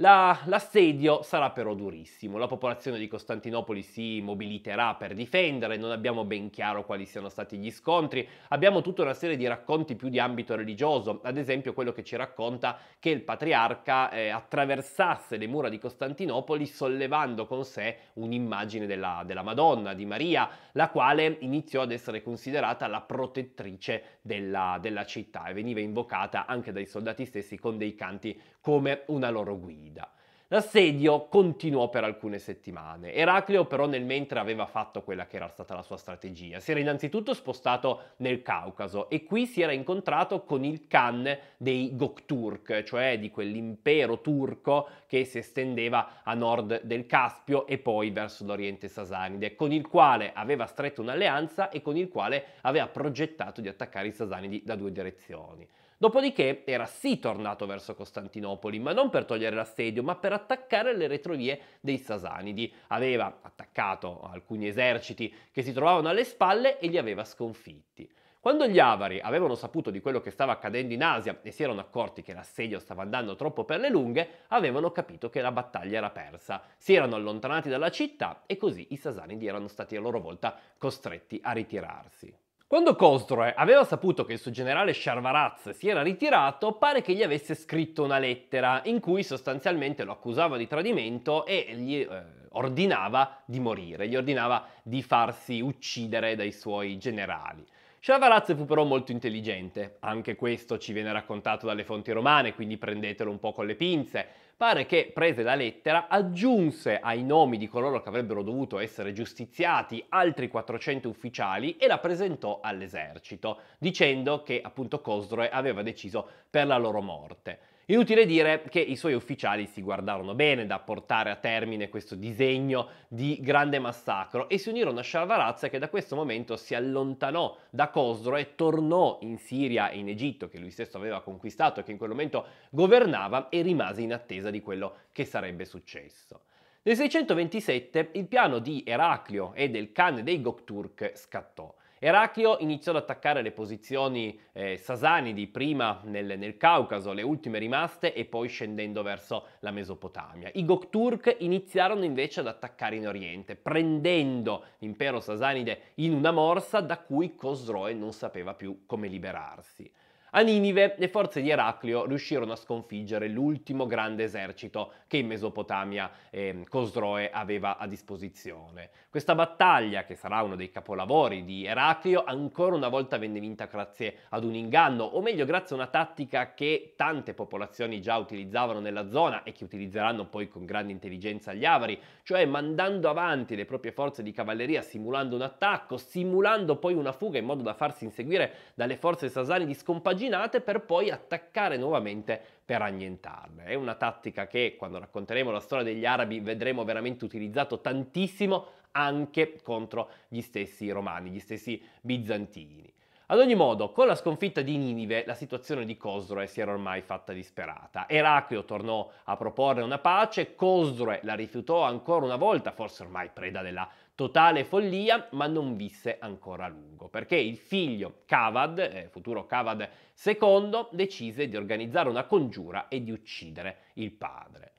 La, l'assedio sarà però durissimo, la popolazione di Costantinopoli si mobiliterà per difendere, non abbiamo ben chiaro quali siano stati gli scontri, abbiamo tutta una serie di racconti più di ambito religioso, ad esempio quello che ci racconta che il patriarca eh, attraversasse le mura di Costantinopoli sollevando con sé un'immagine della, della Madonna, di Maria, la quale iniziò ad essere considerata la protettrice della, della città e veniva invocata anche dai soldati stessi con dei canti come una loro guida. L'assedio continuò per alcune settimane. Eracleo però nel mentre aveva fatto quella che era stata la sua strategia. Si era innanzitutto spostato nel Caucaso e qui si era incontrato con il Khan dei Gokturk, cioè di quell'impero turco che si estendeva a nord del Caspio e poi verso l'Oriente Sasanide, con il quale aveva stretto un'alleanza e con il quale aveva progettato di attaccare i Sasanidi da due direzioni. Dopodiché era sì tornato verso Costantinopoli, ma non per togliere l'assedio, ma per attaccare le retrovie dei Sasanidi. Aveva attaccato alcuni eserciti che si trovavano alle spalle e li aveva sconfitti. Quando gli avari avevano saputo di quello che stava accadendo in Asia e si erano accorti che l'assedio stava andando troppo per le lunghe, avevano capito che la battaglia era persa. Si erano allontanati dalla città e così i Sasanidi erano stati a loro volta costretti a ritirarsi. Quando Cosroe aveva saputo che il suo generale Sharvaraz si era ritirato, pare che gli avesse scritto una lettera in cui sostanzialmente lo accusava di tradimento e gli eh, ordinava di morire, gli ordinava di farsi uccidere dai suoi generali. Sharvaraz fu però molto intelligente, anche questo ci viene raccontato dalle fonti romane, quindi prendetelo un po' con le pinze pare che, prese la lettera, aggiunse ai nomi di coloro che avrebbero dovuto essere giustiziati altri 400 ufficiali e la presentò all'esercito, dicendo che appunto Cosroe aveva deciso per la loro morte. Inutile dire che i suoi ufficiali si guardarono bene da portare a termine questo disegno di grande massacro e si unirono a Sharvaraz che da questo momento si allontanò da Cosro e tornò in Siria e in Egitto che lui stesso aveva conquistato e che in quel momento governava e rimase in attesa di quello che sarebbe successo. Nel 627 il piano di Eraclio e del cane dei Gokturk scattò. Erachio iniziò ad attaccare le posizioni eh, sasanidi, prima nel, nel, Caucaso, le ultime rimaste, e poi scendendo verso la Mesopotamia. I Gokturk iniziarono invece ad attaccare in Oriente, prendendo l'impero sasanide in una morsa da cui Cosroe non sapeva più come liberarsi. A Ninive le forze di Eraclio riuscirono a sconfiggere l'ultimo grande esercito che in Mesopotamia eh, Cosroe aveva a disposizione. Questa battaglia, che sarà uno dei capolavori di Eraclio, ancora una volta venne vinta grazie ad un inganno, o meglio grazie a una tattica che tante popolazioni già utilizzavano nella zona e che utilizzeranno poi con grande intelligenza gli avari, cioè mandando avanti le proprie forze di cavalleria simulando un attacco, simulando poi una fuga in modo da farsi inseguire dalle forze sasani di scompagine immaginate per poi attaccare nuovamente per annientarle. È una tattica che quando racconteremo la storia degli arabi vedremo veramente utilizzato tantissimo anche contro gli stessi romani, gli stessi bizantini. Ad ogni modo, con la sconfitta di Ninive la situazione di Cosroe si era ormai fatta disperata. Eraclio tornò a proporre una pace, Cosroe la rifiutò ancora una volta, forse ormai preda della totale follia, ma non visse ancora a lungo, perché il figlio Cavad, eh, futuro Cavad II, decise di organizzare una congiura e di uccidere il padre.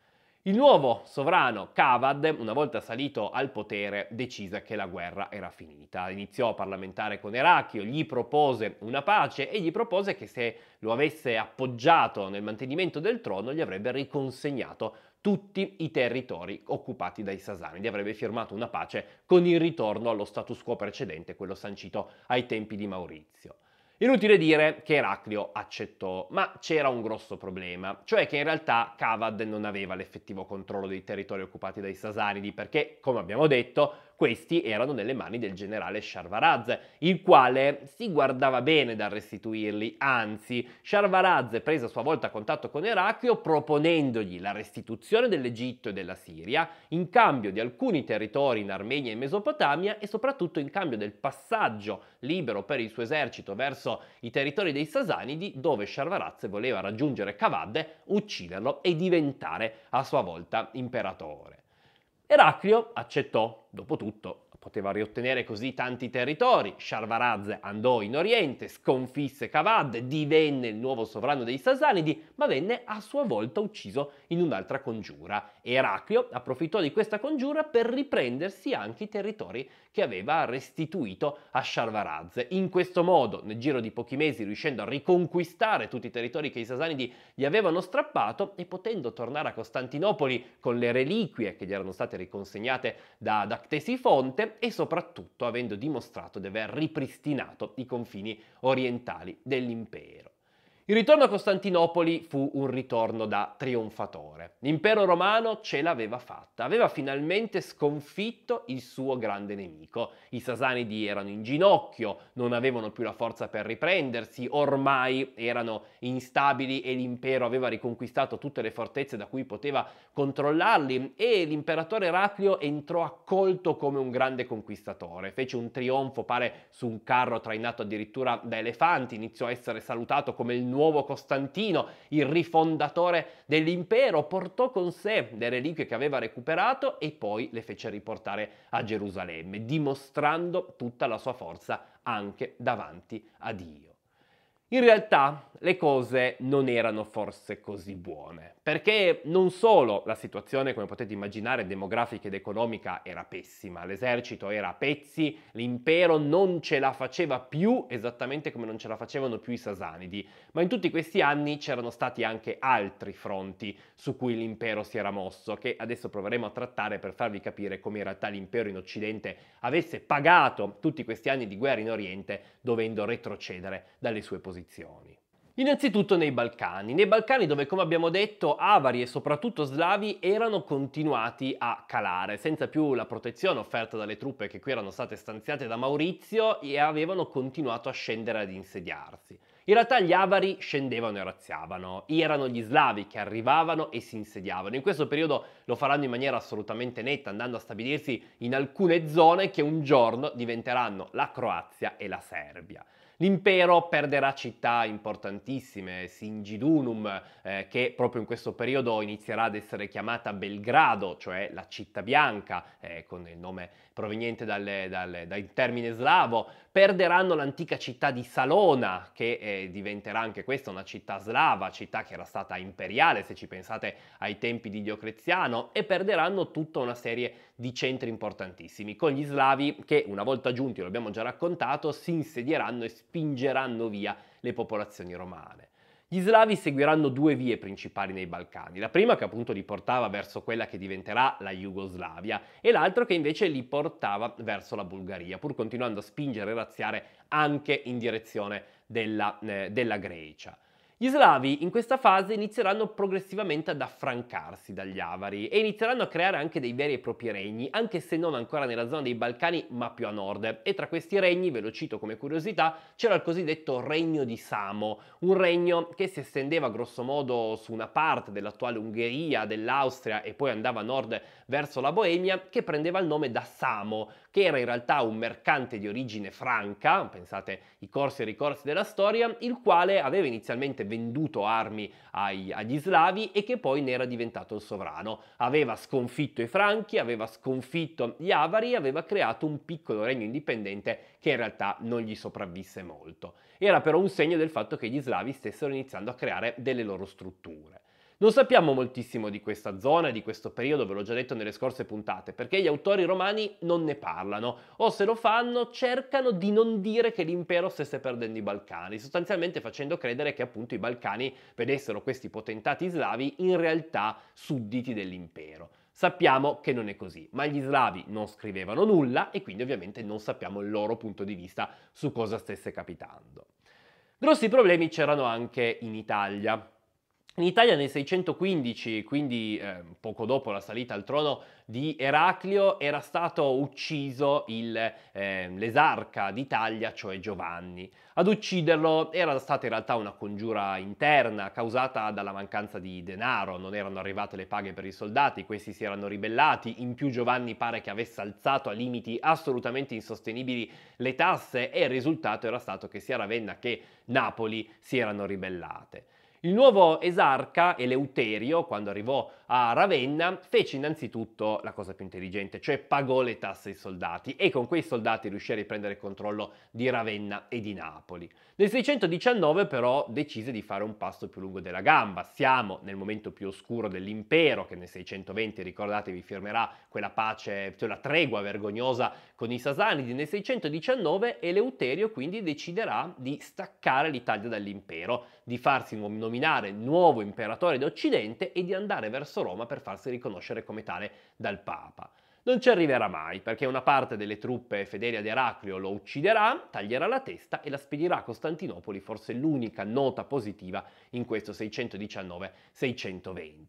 Il nuovo sovrano Cavad, una volta salito al potere, decise che la guerra era finita. Iniziò a parlamentare con Erachio, gli propose una pace e gli propose che se lo avesse appoggiato nel mantenimento del trono gli avrebbe riconsegnato tutti i territori occupati dai Sasanidi. Avrebbe firmato una pace con il ritorno allo status quo precedente, quello sancito ai tempi di Maurizio. Inutile dire che Eraclio accettò, ma c'era un grosso problema, cioè che in realtà Cavad non aveva l'effettivo controllo dei territori occupati dai Sasanidi perché, come abbiamo detto, questi erano nelle mani del generale Sharvaraz, il quale si guardava bene dal restituirli, anzi Sharvaraz prese a sua volta contatto con Eraclio proponendogli la restituzione dell'Egitto e della Siria in cambio di alcuni territori in Armenia e Mesopotamia e soprattutto in cambio del passaggio libero per il suo esercito verso i territori dei Sasanidi dove Sharvaraz voleva raggiungere Cavadde, ucciderlo e diventare a sua volta imperatore. Eraclio accettò, dopo tutto poteva riottenere così tanti territori. Sharvaraz andò in Oriente, sconfisse Cavad, divenne il nuovo sovrano dei Sasanidi, ma venne a sua volta ucciso in un'altra congiura. Eraclio approfittò di questa congiura per riprendersi anche i territori che aveva restituito a Sharvaraz. In questo modo, nel giro di pochi mesi, riuscendo a riconquistare tutti i territori che i sasanidi gli avevano strappato e potendo tornare a Costantinopoli con le reliquie che gli erano state riconsegnate da Dactesifonte e soprattutto avendo dimostrato di aver ripristinato i confini orientali dell'impero. Il ritorno a Costantinopoli fu un ritorno da trionfatore. L'impero romano ce l'aveva fatta, aveva finalmente sconfitto il suo grande nemico. I sasanidi erano in ginocchio, non avevano più la forza per riprendersi, ormai erano instabili e l'impero aveva riconquistato tutte le fortezze da cui poteva controllarli e l'imperatore Eraclio entrò accolto come un grande conquistatore. Fece un trionfo pare su un carro trainato addirittura da elefanti, iniziò a essere salutato come il nuovo nuovo Costantino, il rifondatore dell'impero, portò con sé le reliquie che aveva recuperato e poi le fece riportare a Gerusalemme, dimostrando tutta la sua forza anche davanti a Dio. In realtà le cose non erano forse così buone perché non solo la situazione, come potete immaginare, demografica ed economica era pessima, l'esercito era a pezzi, l'impero non ce la faceva più esattamente come non ce la facevano più i sasanidi, ma in tutti questi anni c'erano stati anche altri fronti su cui l'impero si era mosso, che adesso proveremo a trattare per farvi capire come in realtà l'impero in Occidente avesse pagato tutti questi anni di guerra in Oriente dovendo retrocedere dalle sue posizioni. Innanzitutto nei Balcani, nei Balcani dove come abbiamo detto avari e soprattutto slavi erano continuati a calare senza più la protezione offerta dalle truppe che qui erano state stanziate da Maurizio e avevano continuato a scendere ad insediarsi. In realtà gli avari scendevano e razziavano, erano gli slavi che arrivavano e si insediavano. In questo periodo lo faranno in maniera assolutamente netta, andando a stabilirsi in alcune zone che un giorno diventeranno la Croazia e la Serbia. L'impero perderà città importantissime, Singidunum, eh, che proprio in questo periodo inizierà ad essere chiamata Belgrado, cioè la città bianca, eh, con il nome proveniente dalle, dalle, dal termine slavo, perderanno l'antica città di Salona, che eh, diventerà anche questa una città slava, città che era stata imperiale, se ci pensate ai tempi di Diocleziano, e perderanno tutta una serie di centri importantissimi, con gli slavi che, una volta giunti, lo abbiamo già raccontato, si insedieranno e spingeranno via le popolazioni romane. Gli slavi seguiranno due vie principali nei Balcani, la prima che appunto li portava verso quella che diventerà la Jugoslavia e l'altra che invece li portava verso la Bulgaria, pur continuando a spingere e razziare anche in direzione della, eh, della Grecia. Gli slavi in questa fase inizieranno progressivamente ad affrancarsi dagli avari e inizieranno a creare anche dei veri e propri regni, anche se non ancora nella zona dei Balcani ma più a nord. E tra questi regni, ve lo cito come curiosità, c'era il cosiddetto Regno di Samo, un regno che si estendeva grossomodo su una parte dell'attuale Ungheria, dell'Austria e poi andava a nord verso la Boemia, che prendeva il nome da Samo, che era in realtà un mercante di origine franca, pensate i corsi e ricorsi della storia, il quale aveva inizialmente venduto armi ai, agli slavi e che poi ne era diventato il sovrano. Aveva sconfitto i franchi, aveva sconfitto gli avari, aveva creato un piccolo regno indipendente che in realtà non gli sopravvisse molto. Era però un segno del fatto che gli slavi stessero iniziando a creare delle loro strutture. Non sappiamo moltissimo di questa zona e di questo periodo, ve l'ho già detto nelle scorse puntate, perché gli autori romani non ne parlano, o se lo fanno cercano di non dire che l'impero stesse perdendo i Balcani, sostanzialmente facendo credere che appunto i Balcani vedessero questi potentati slavi in realtà sudditi dell'impero. Sappiamo che non è così, ma gli slavi non scrivevano nulla e quindi ovviamente non sappiamo il loro punto di vista su cosa stesse capitando. Grossi problemi c'erano anche in Italia. In Italia nel 615, quindi eh, poco dopo la salita al trono di Eraclio, era stato ucciso il, eh, l'esarca d'Italia, cioè Giovanni. Ad ucciderlo era stata in realtà una congiura interna causata dalla mancanza di denaro, non erano arrivate le paghe per i soldati, questi si erano ribellati, in più Giovanni pare che avesse alzato a limiti assolutamente insostenibili le tasse e il risultato era stato che sia Ravenna che Napoli si erano ribellate. Il nuovo esarca Eleuterio, quando arrivò a Ravenna, fece innanzitutto la cosa più intelligente, cioè pagò le tasse ai soldati e con quei soldati riuscì a riprendere il controllo di Ravenna e di Napoli. Nel 619 però decise di fare un passo più lungo della gamba. Siamo nel momento più oscuro dell'impero che nel 620, ricordatevi, firmerà quella pace, cioè la tregua vergognosa con i Sasanidi. Nel 619 Eleuterio quindi deciderà di staccare l'Italia dall'impero, di farsi nominare nominare nuovo imperatore d'Occidente e di andare verso Roma per farsi riconoscere come tale dal Papa. Non ci arriverà mai, perché una parte delle truppe fedeli ad Eraclio lo ucciderà, taglierà la testa e la spedirà a Costantinopoli, forse l'unica nota positiva in questo 619-620.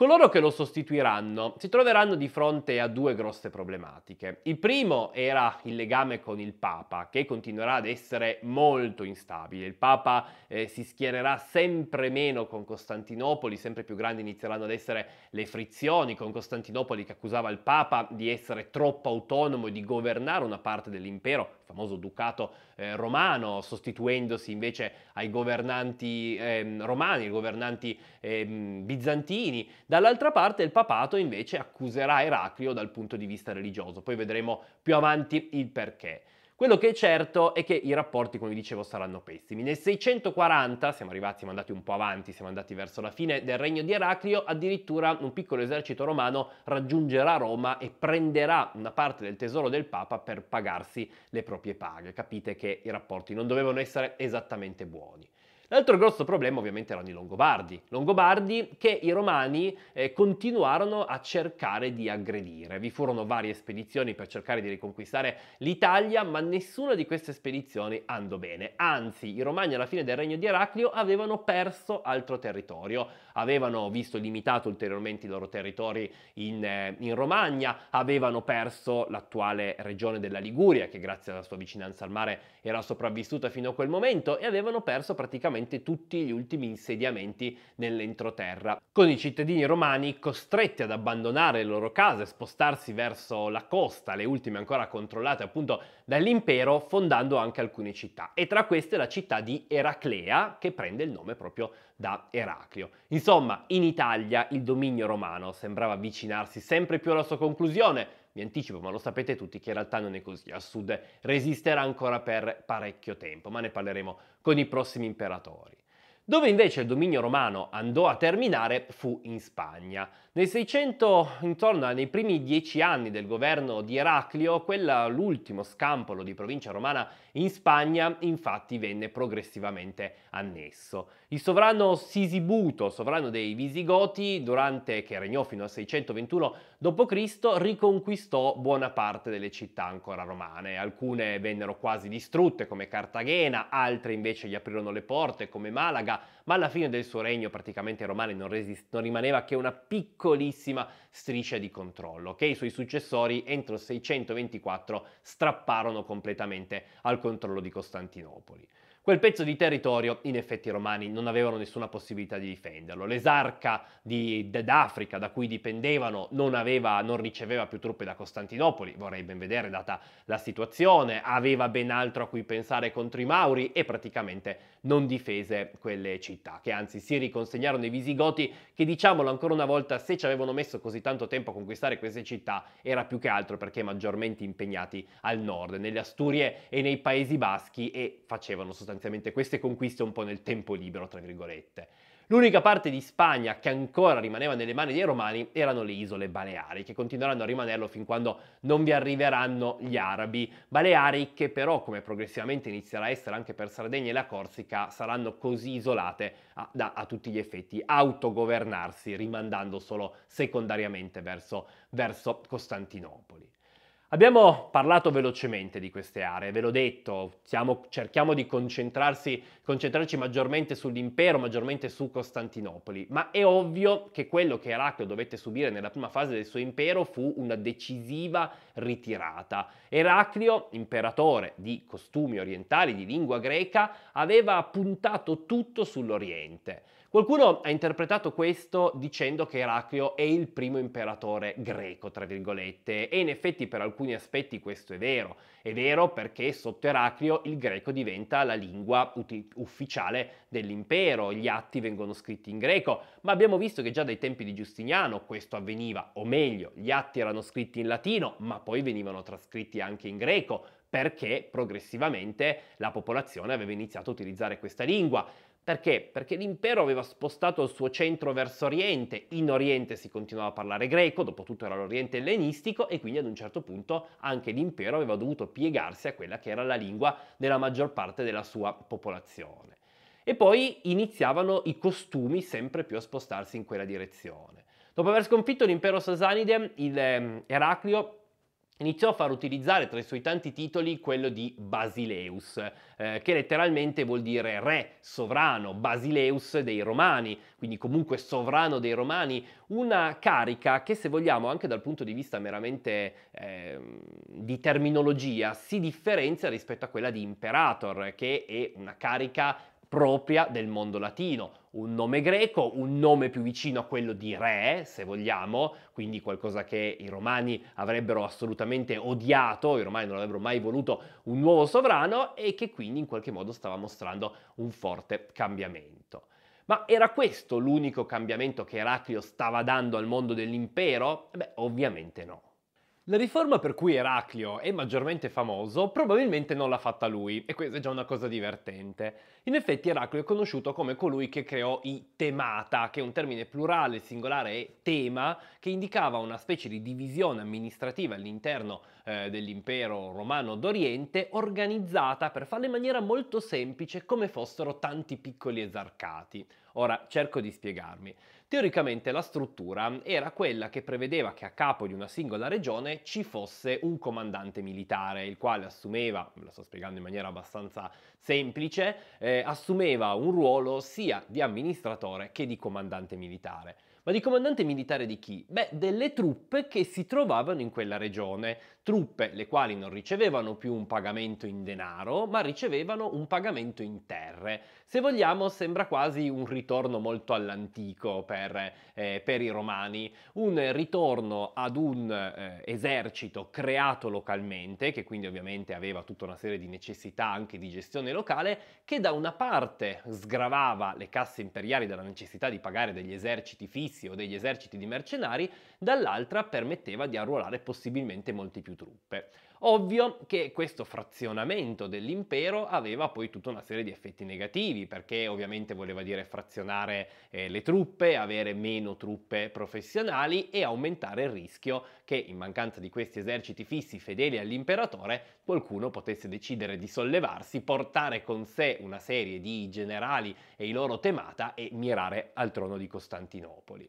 Coloro che lo sostituiranno si troveranno di fronte a due grosse problematiche. Il primo era il legame con il Papa, che continuerà ad essere molto instabile. Il Papa eh, si schiererà sempre meno con Costantinopoli, sempre più grandi inizieranno ad essere le frizioni con Costantinopoli che accusava il Papa di essere troppo autonomo e di governare una parte dell'impero famoso ducato eh, romano, sostituendosi invece ai governanti eh, romani, ai governanti eh, bizantini. Dall'altra parte il papato invece accuserà Eraclio dal punto di vista religioso, poi vedremo più avanti il perché. Quello che è certo è che i rapporti, come vi dicevo, saranno pessimi. Nel 640, siamo arrivati, siamo andati un po' avanti, siamo andati verso la fine del regno di Eraclio, addirittura un piccolo esercito romano raggiungerà Roma e prenderà una parte del tesoro del Papa per pagarsi le proprie paghe. Capite che i rapporti non dovevano essere esattamente buoni. L'altro grosso problema ovviamente erano i Longobardi, Longobardi che i Romani eh, continuarono a cercare di aggredire. Vi furono varie spedizioni per cercare di riconquistare l'Italia, ma nessuna di queste spedizioni andò bene. Anzi, i Romani alla fine del regno di Eraclio avevano perso altro territorio avevano visto limitato ulteriormente i loro territori in, eh, in Romagna, avevano perso l'attuale regione della Liguria, che grazie alla sua vicinanza al mare era sopravvissuta fino a quel momento, e avevano perso praticamente tutti gli ultimi insediamenti nell'entroterra, con i cittadini romani costretti ad abbandonare le loro case, spostarsi verso la costa, le ultime ancora controllate appunto dall'impero fondando anche alcune città e tra queste la città di Eraclea che prende il nome proprio da Eraclio. Insomma, in Italia il dominio romano sembrava avvicinarsi sempre più alla sua conclusione, vi anticipo, ma lo sapete tutti che in realtà non è così. A sud resisterà ancora per parecchio tempo, ma ne parleremo con i prossimi imperatori. Dove invece il dominio romano andò a terminare fu in Spagna. Nel 600, intorno ai primi dieci anni del governo di Eraclio, quella, l'ultimo scampolo di provincia romana in Spagna, infatti venne progressivamente annesso. Il sovrano Sisibuto, sovrano dei Visigoti, durante, che regnò fino al 621 d.C., riconquistò buona parte delle città ancora romane. Alcune vennero quasi distrutte, come Cartagena, altre invece gli aprirono le porte, come Malaga, ma alla fine del suo regno praticamente romano non, resist- non rimaneva che una piccolissima striscia di controllo che i suoi successori entro il 624 strapparono completamente al controllo di Costantinopoli. Quel pezzo di territorio in effetti i romani non avevano nessuna possibilità di difenderlo. L'esarca di, d'Africa da cui dipendevano non, aveva, non riceveva più truppe da Costantinopoli, vorrei ben vedere data la situazione, aveva ben altro a cui pensare contro i Mauri e praticamente non difese quelle città, che anzi si riconsegnarono i Visigoti che diciamolo ancora una volta se ci avevano messo così tanto tempo a conquistare queste città era più che altro perché maggiormente impegnati al nord, nelle Asturie e nei Paesi Baschi e facevano sostanzialmente sostanzialmente queste conquiste un po' nel tempo libero, tra virgolette. L'unica parte di Spagna che ancora rimaneva nelle mani dei romani erano le isole Baleari, che continueranno a rimanerlo fin quando non vi arriveranno gli arabi. Baleari che però, come progressivamente inizierà a essere anche per Sardegna e la Corsica, saranno così isolate a, da a tutti gli effetti autogovernarsi, rimandando solo secondariamente verso, verso Costantinopoli. Abbiamo parlato velocemente di queste aree, ve l'ho detto, siamo, cerchiamo di concentrarci maggiormente sull'impero, maggiormente su Costantinopoli, ma è ovvio che quello che Eraclio dovette subire nella prima fase del suo impero fu una decisiva ritirata. Eraclio, imperatore di costumi orientali, di lingua greca, aveva puntato tutto sull'Oriente. Qualcuno ha interpretato questo dicendo che Eraclio è il primo imperatore greco, tra virgolette, e in effetti per alcuni aspetti questo è vero. È vero perché sotto Eraclio il greco diventa la lingua uti- ufficiale dell'impero, gli atti vengono scritti in greco, ma abbiamo visto che già dai tempi di Giustiniano questo avveniva, o meglio, gli atti erano scritti in latino, ma poi venivano trascritti anche in greco, perché progressivamente la popolazione aveva iniziato a utilizzare questa lingua. Perché? Perché l'impero aveva spostato il suo centro verso Oriente, in Oriente si continuava a parlare greco, dopo tutto era l'Oriente ellenistico e quindi ad un certo punto anche l'impero aveva dovuto piegarsi a quella che era la lingua della maggior parte della sua popolazione. E poi iniziavano i costumi sempre più a spostarsi in quella direzione. Dopo aver sconfitto l'impero sasanide, il ehm, Eraclio iniziò a far utilizzare tra i suoi tanti titoli quello di Basileus, eh, che letteralmente vuol dire re, sovrano, Basileus dei Romani, quindi comunque sovrano dei Romani, una carica che se vogliamo anche dal punto di vista meramente eh, di terminologia si differenzia rispetto a quella di imperator, che è una carica propria del mondo latino, un nome greco, un nome più vicino a quello di re, se vogliamo, quindi qualcosa che i romani avrebbero assolutamente odiato, i romani non avrebbero mai voluto un nuovo sovrano e che quindi in qualche modo stava mostrando un forte cambiamento. Ma era questo l'unico cambiamento che Eraclio stava dando al mondo dell'impero? Eh beh, ovviamente no. La riforma per cui Eraclio è maggiormente famoso probabilmente non l'ha fatta lui, e questa è già una cosa divertente. In effetti Eraclio è conosciuto come colui che creò i temata, che è un termine plurale, singolare e tema, che indicava una specie di divisione amministrativa all'interno eh, dell'impero romano d'Oriente, organizzata per farla in maniera molto semplice come fossero tanti piccoli esarcati. Ora cerco di spiegarmi. Teoricamente la struttura era quella che prevedeva che a capo di una singola regione ci fosse un comandante militare, il quale assumeva, me lo sto spiegando in maniera abbastanza semplice, eh, assumeva un ruolo sia di amministratore che di comandante militare. Ma di comandante militare di chi? Beh, delle truppe che si trovavano in quella regione truppe le quali non ricevevano più un pagamento in denaro, ma ricevevano un pagamento in terre. Se vogliamo sembra quasi un ritorno molto all'antico per, eh, per i romani, un ritorno ad un eh, esercito creato localmente, che quindi ovviamente aveva tutta una serie di necessità anche di gestione locale, che da una parte sgravava le casse imperiali dalla necessità di pagare degli eserciti fissi o degli eserciti di mercenari, dall'altra permetteva di arruolare possibilmente molte più truppe. Ovvio che questo frazionamento dell'impero aveva poi tutta una serie di effetti negativi, perché ovviamente voleva dire frazionare eh, le truppe, avere meno truppe professionali e aumentare il rischio che in mancanza di questi eserciti fissi fedeli all'imperatore qualcuno potesse decidere di sollevarsi, portare con sé una serie di generali e i loro temata e mirare al trono di Costantinopoli.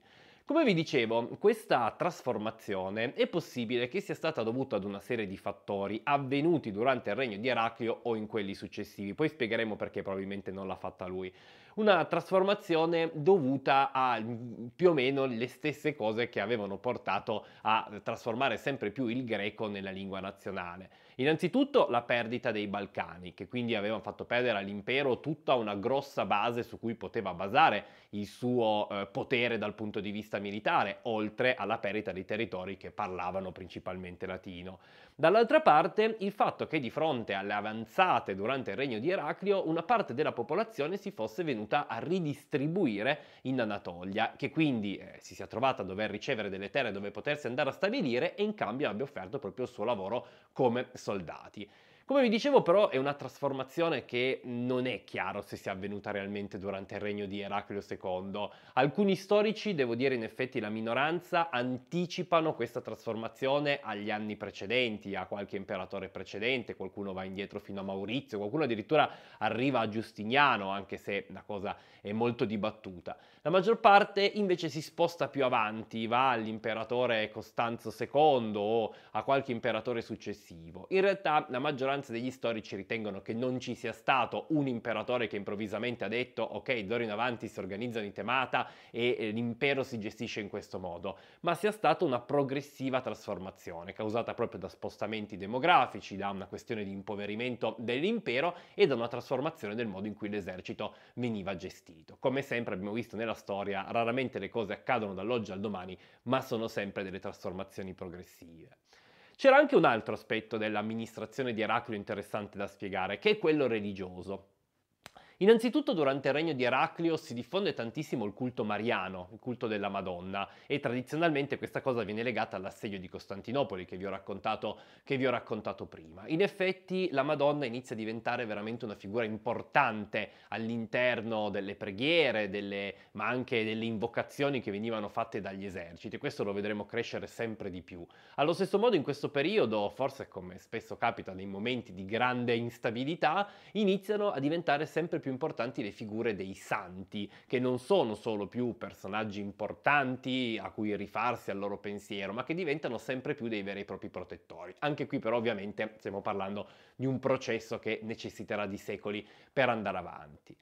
Come vi dicevo, questa trasformazione è possibile che sia stata dovuta ad una serie di fattori avvenuti durante il regno di Eraclio o in quelli successivi, poi spiegheremo perché probabilmente non l'ha fatta lui. Una trasformazione dovuta a mm, più o meno le stesse cose che avevano portato a trasformare sempre più il greco nella lingua nazionale. Innanzitutto la perdita dei Balcani, che quindi avevano fatto perdere all'impero tutta una grossa base su cui poteva basare il suo eh, potere dal punto di vista militare, oltre alla perdita dei territori che parlavano principalmente latino. Dall'altra parte il fatto che di fronte alle avanzate durante il regno di Eraclio una parte della popolazione si fosse venuta a ridistribuire in Anatolia, che quindi eh, si sia trovata a dover ricevere delle terre dove potersi andare a stabilire e in cambio abbia offerto proprio il suo lavoro come soldati. Come vi dicevo però è una trasformazione che non è chiaro se sia avvenuta realmente durante il regno di Eraclio II. Alcuni storici, devo dire in effetti la minoranza, anticipano questa trasformazione agli anni precedenti, a qualche imperatore precedente, qualcuno va indietro fino a Maurizio, qualcuno addirittura arriva a Giustiniano, anche se la cosa è molto dibattuta. La maggior parte invece si sposta più avanti, va all'imperatore Costanzo II o a qualche imperatore successivo. In realtà la maggioranza maggioranza degli storici ritengono che non ci sia stato un imperatore che improvvisamente ha detto ok, d'ora in avanti si organizzano i temata e l'impero si gestisce in questo modo, ma sia stata una progressiva trasformazione causata proprio da spostamenti demografici, da una questione di impoverimento dell'impero e da una trasformazione del modo in cui l'esercito veniva gestito. Come sempre abbiamo visto nella storia, raramente le cose accadono dall'oggi al domani, ma sono sempre delle trasformazioni progressive. C'era anche un altro aspetto dell'amministrazione di Eraclio interessante da spiegare, che è quello religioso. Innanzitutto durante il regno di Eraclio si diffonde tantissimo il culto mariano, il culto della Madonna, e tradizionalmente questa cosa viene legata all'assedio di Costantinopoli che vi ho raccontato, vi ho raccontato prima. In effetti la Madonna inizia a diventare veramente una figura importante all'interno delle preghiere, delle, ma anche delle invocazioni che venivano fatte dagli eserciti. e Questo lo vedremo crescere sempre di più. Allo stesso modo in questo periodo, forse come spesso capita nei momenti di grande instabilità, iniziano a diventare sempre più più importanti le figure dei santi, che non sono solo più personaggi importanti a cui rifarsi al loro pensiero, ma che diventano sempre più dei veri e propri protettori. Anche qui però ovviamente stiamo parlando di un processo che necessiterà di secoli per andare avanti.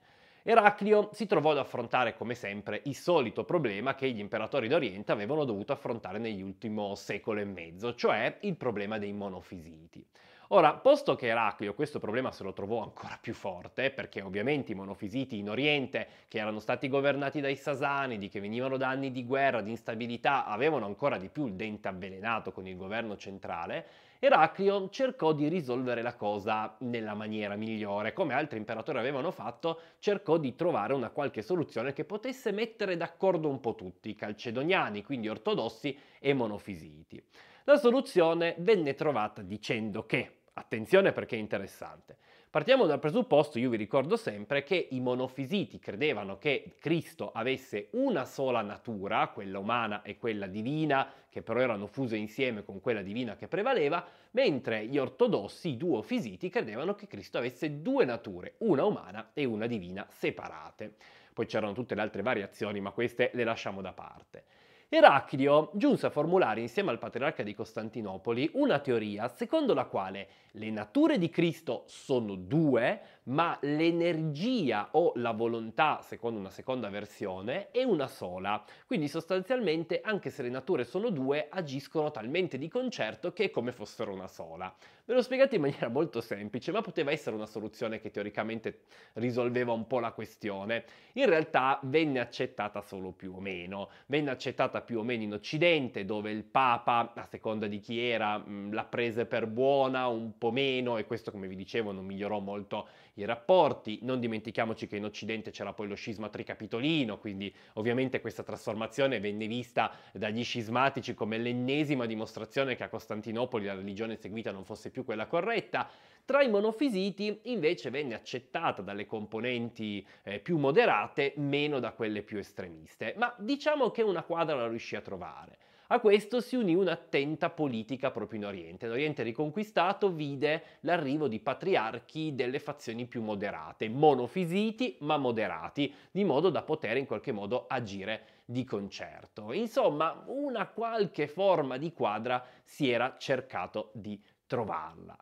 Eraclio si trovò ad affrontare come sempre il solito problema che gli imperatori d'Oriente avevano dovuto affrontare negli ultimi secolo e mezzo, cioè il problema dei monofisiti. Ora, posto che Eraclio questo problema se lo trovò ancora più forte, perché ovviamente i monofisiti in Oriente, che erano stati governati dai Sasanidi, che venivano da anni di guerra, di instabilità, avevano ancora di più il dente avvelenato con il governo centrale, Eraclio cercò di risolvere la cosa nella maniera migliore, come altri imperatori avevano fatto, cercò di trovare una qualche soluzione che potesse mettere d'accordo un po' tutti, calcedoniani, quindi ortodossi e monofisiti. La soluzione venne trovata dicendo che Attenzione perché è interessante. Partiamo dal presupposto, io vi ricordo sempre, che i monofisiti credevano che Cristo avesse una sola natura, quella umana e quella divina, che però erano fuse insieme con quella divina che prevaleva, mentre gli ortodossi, i duofisiti, credevano che Cristo avesse due nature, una umana e una divina, separate. Poi c'erano tutte le altre variazioni, ma queste le lasciamo da parte. Eraclio giunse a formulare insieme al patriarca di Costantinopoli una teoria secondo la quale le nature di Cristo sono due, ma l'energia o la volontà, secondo una seconda versione, è una sola. Quindi sostanzialmente, anche se le nature sono due, agiscono talmente di concerto che è come fossero una sola. Ve l'ho spiegato in maniera molto semplice, ma poteva essere una soluzione che teoricamente risolveva un po' la questione. In realtà venne accettata solo più o meno. Venne accettata più o meno in Occidente, dove il Papa, a seconda di chi era, mm, la prese per buona, un po' meno, e questo, come vi dicevo, non migliorò molto i rapporti. Non dimentichiamoci che in Occidente c'era poi lo scisma tricapitolino, quindi ovviamente questa trasformazione venne vista dagli scismatici come l'ennesima dimostrazione che a Costantinopoli la religione seguita non fosse più quella corretta. Tra i monofisiti invece venne accettata dalle componenti eh, più moderate, meno da quelle più estremiste, ma diciamo che una quadra la riuscì a trovare. A questo si unì un'attenta politica proprio in Oriente. L'Oriente riconquistato vide l'arrivo di patriarchi delle fazioni più moderate, monofisiti ma moderati, di modo da poter in qualche modo agire di concerto. Insomma, una qualche forma di quadra si era cercato di trovarla.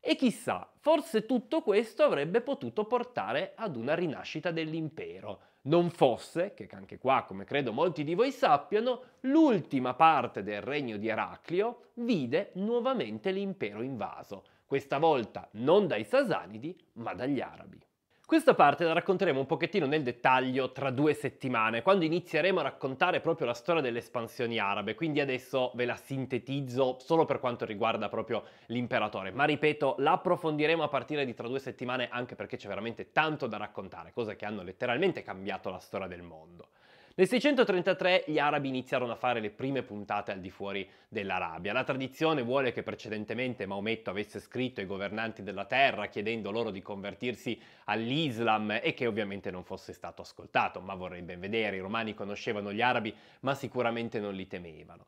E chissà, forse tutto questo avrebbe potuto portare ad una rinascita dell'impero, non fosse, che anche qua come credo molti di voi sappiano, l'ultima parte del regno di Eraclio vide nuovamente l'impero invaso, questa volta non dai Sasanidi ma dagli Arabi. Questa parte la racconteremo un pochettino nel dettaglio tra due settimane, quando inizieremo a raccontare proprio la storia delle espansioni arabe, quindi adesso ve la sintetizzo solo per quanto riguarda proprio l'imperatore, ma ripeto, la approfondiremo a partire di tra due settimane anche perché c'è veramente tanto da raccontare, cose che hanno letteralmente cambiato la storia del mondo. Nel 633 gli arabi iniziarono a fare le prime puntate al di fuori dell'Arabia. La tradizione vuole che precedentemente Maometto avesse scritto ai governanti della terra chiedendo loro di convertirsi all'Islam e che ovviamente non fosse stato ascoltato, ma vorrei ben vedere, i romani conoscevano gli arabi ma sicuramente non li temevano.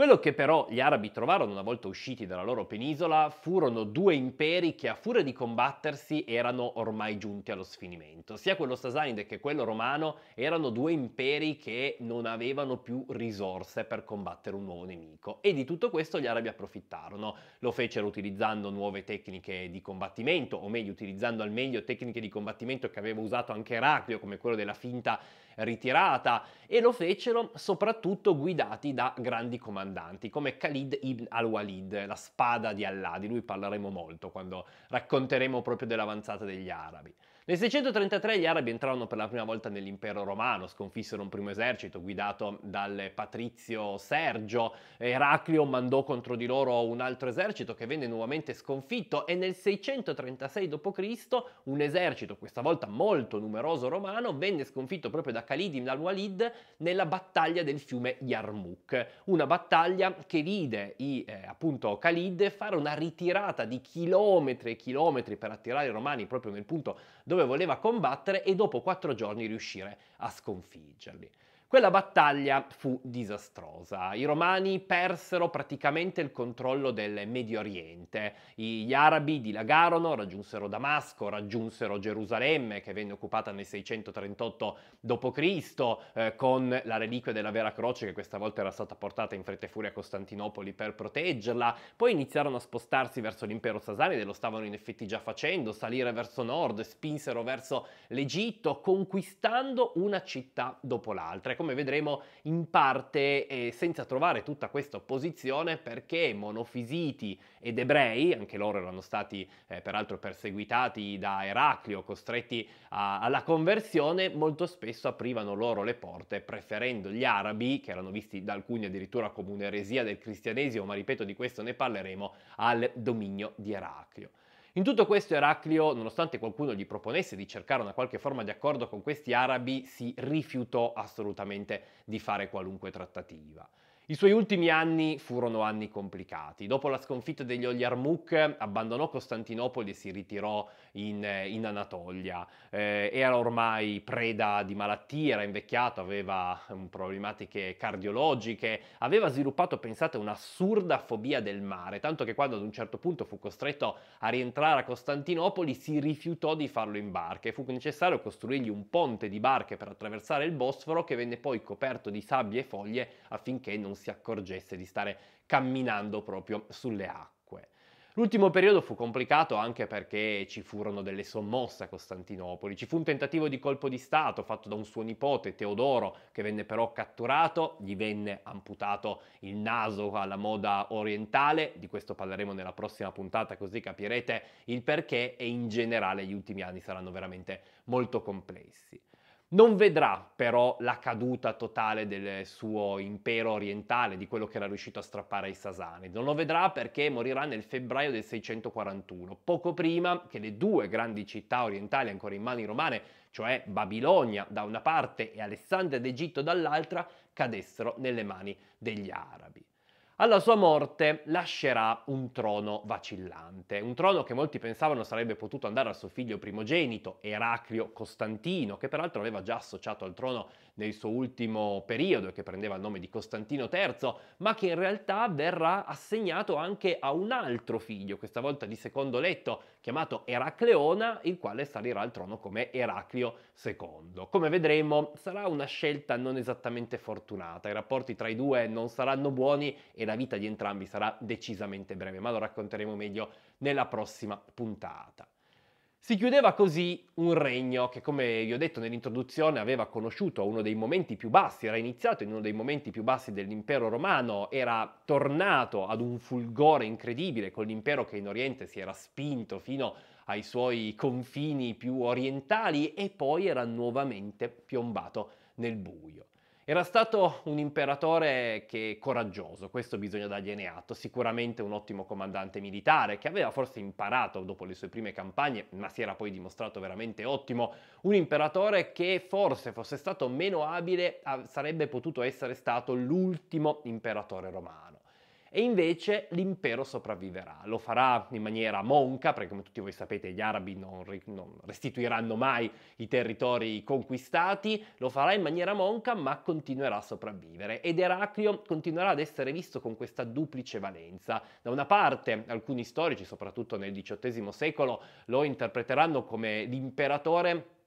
Quello che però gli arabi trovarono una volta usciti dalla loro penisola furono due imperi che a furia di combattersi erano ormai giunti allo sfinimento. Sia quello sasanide che quello romano erano due imperi che non avevano più risorse per combattere un nuovo nemico e di tutto questo gli arabi approfittarono. Lo fecero utilizzando nuove tecniche di combattimento, o meglio utilizzando al meglio tecniche di combattimento che aveva usato anche Eraclio, come quello della finta ritirata e lo fecero soprattutto guidati da grandi comandanti come Khalid ibn al-Walid, la spada di Allah, di lui parleremo molto quando racconteremo proprio dell'avanzata degli arabi. Nel 633 gli arabi entrarono per la prima volta nell'impero romano, sconfissero un primo esercito guidato dal patrizio Sergio, Eraclio mandò contro di loro un altro esercito che venne nuovamente sconfitto e nel 636 d.C. un esercito, questa volta molto numeroso romano, venne sconfitto proprio da Khalid ibn al-Walid nella battaglia del fiume Yarmouk, una battaglia che vide i, eh, appunto Khalid fare una ritirata di chilometri e chilometri per attirare i romani proprio nel punto dove voleva combattere e dopo quattro giorni riuscire a sconfiggerli. Quella battaglia fu disastrosa. I romani persero praticamente il controllo del Medio Oriente. Gli arabi dilagarono, raggiunsero Damasco, raggiunsero Gerusalemme, che venne occupata nel 638 d.C., eh, con la reliquia della Vera Croce, che questa volta era stata portata in fretta e furia a Costantinopoli per proteggerla. Poi iniziarono a spostarsi verso l'impero sasanide, lo stavano in effetti già facendo, salire verso nord, spinsero verso l'Egitto, conquistando una città dopo l'altra come vedremo in parte eh, senza trovare tutta questa opposizione perché monofisiti ed ebrei, anche loro erano stati eh, peraltro perseguitati da Eraclio, costretti a, alla conversione, molto spesso aprivano loro le porte preferendo gli arabi, che erano visti da alcuni addirittura come un'eresia del cristianesimo, ma ripeto di questo ne parleremo, al dominio di Eraclio. In tutto questo Eraclio, nonostante qualcuno gli proponesse di cercare una qualche forma di accordo con questi arabi, si rifiutò assolutamente di fare qualunque trattativa. I suoi ultimi anni furono anni complicati. Dopo la sconfitta degli Ogliarmuk abbandonò Costantinopoli e si ritirò in, eh, in Anatolia. Eh, era ormai preda di malattie, era invecchiato, aveva um, problematiche cardiologiche, aveva sviluppato, pensate, un'assurda fobia del mare, tanto che quando ad un certo punto fu costretto a rientrare a Costantinopoli si rifiutò di farlo in barca e fu necessario costruirgli un ponte di barche per attraversare il Bosforo che venne poi coperto di sabbia e foglie affinché non si accorgesse di stare camminando proprio sulle acque. L'ultimo periodo fu complicato anche perché ci furono delle sommosse a Costantinopoli, ci fu un tentativo di colpo di Stato fatto da un suo nipote Teodoro che venne però catturato, gli venne amputato il naso alla moda orientale, di questo parleremo nella prossima puntata così capirete il perché e in generale gli ultimi anni saranno veramente molto complessi. Non vedrà però la caduta totale del suo impero orientale, di quello che era riuscito a strappare ai Sasani. Non lo vedrà perché morirà nel febbraio del 641, poco prima che le due grandi città orientali ancora in mani romane, cioè Babilonia da una parte e Alessandria d'Egitto dall'altra, cadessero nelle mani degli arabi. Alla sua morte lascerà un trono vacillante, un trono che molti pensavano sarebbe potuto andare al suo figlio primogenito, Eraclio Costantino, che peraltro aveva già associato al trono nel suo ultimo periodo che prendeva il nome di Costantino III, ma che in realtà verrà assegnato anche a un altro figlio, questa volta di secondo letto, chiamato Eracleona, il quale salirà al trono come Eraclio II. Come vedremo sarà una scelta non esattamente fortunata, i rapporti tra i due non saranno buoni e la vita di entrambi sarà decisamente breve, ma lo racconteremo meglio nella prossima puntata. Si chiudeva così un regno che, come vi ho detto nell'introduzione, aveva conosciuto uno dei momenti più bassi, era iniziato in uno dei momenti più bassi dell'impero romano, era tornato ad un fulgore incredibile con l'impero che in Oriente si era spinto fino ai suoi confini più orientali e poi era nuovamente piombato nel buio. Era stato un imperatore che coraggioso, questo bisogna dargliene atto, sicuramente un ottimo comandante militare che aveva forse imparato dopo le sue prime campagne, ma si era poi dimostrato veramente ottimo, un imperatore che forse fosse stato meno abile sarebbe potuto essere stato l'ultimo imperatore romano e invece l'impero sopravviverà. Lo farà in maniera monca, perché come tutti voi sapete gli arabi non, non restituiranno mai i territori conquistati, lo farà in maniera monca ma continuerà a sopravvivere ed Eraclio continuerà ad essere visto con questa duplice valenza. Da una parte alcuni storici, soprattutto nel XVIII secolo, lo interpreteranno come l'imperatore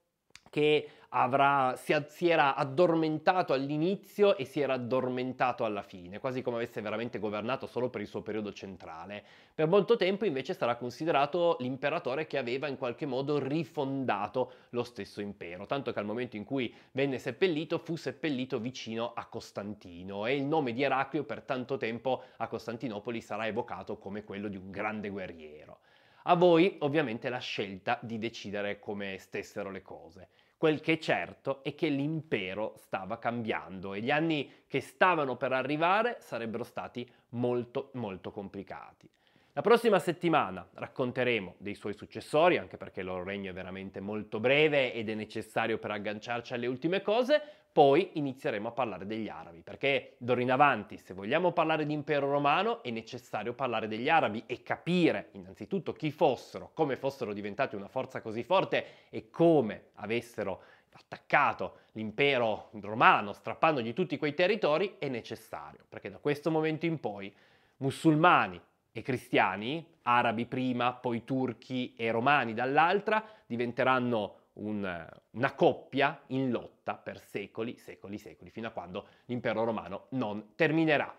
che avrà, si, si, era addormentato all'inizio e si era addormentato alla fine, quasi come avesse veramente governato solo per il suo periodo centrale. Per molto tempo invece sarà considerato l'imperatore che aveva in qualche modo rifondato lo stesso impero, tanto che al momento in cui venne seppellito fu seppellito vicino a Costantino e il nome di Eraclio per tanto tempo a Costantinopoli sarà evocato come quello di un grande guerriero. A voi ovviamente la scelta di decidere come stessero le cose. Quel che è certo è che l'impero stava cambiando e gli anni che stavano per arrivare sarebbero stati molto molto complicati. La prossima settimana racconteremo dei suoi successori, anche perché il loro regno è veramente molto breve ed è necessario per agganciarci alle ultime cose, poi inizieremo a parlare degli arabi, perché d'ora in avanti, se vogliamo parlare di impero romano, è necessario parlare degli arabi e capire innanzitutto chi fossero, come fossero diventati una forza così forte e come avessero attaccato l'impero romano, strappandogli tutti quei territori, è necessario, perché da questo momento in poi musulmani e cristiani, arabi prima, poi turchi e romani dall'altra, diventeranno una, una coppia in lotta per secoli, secoli, secoli, fino a quando l'impero romano non terminerà.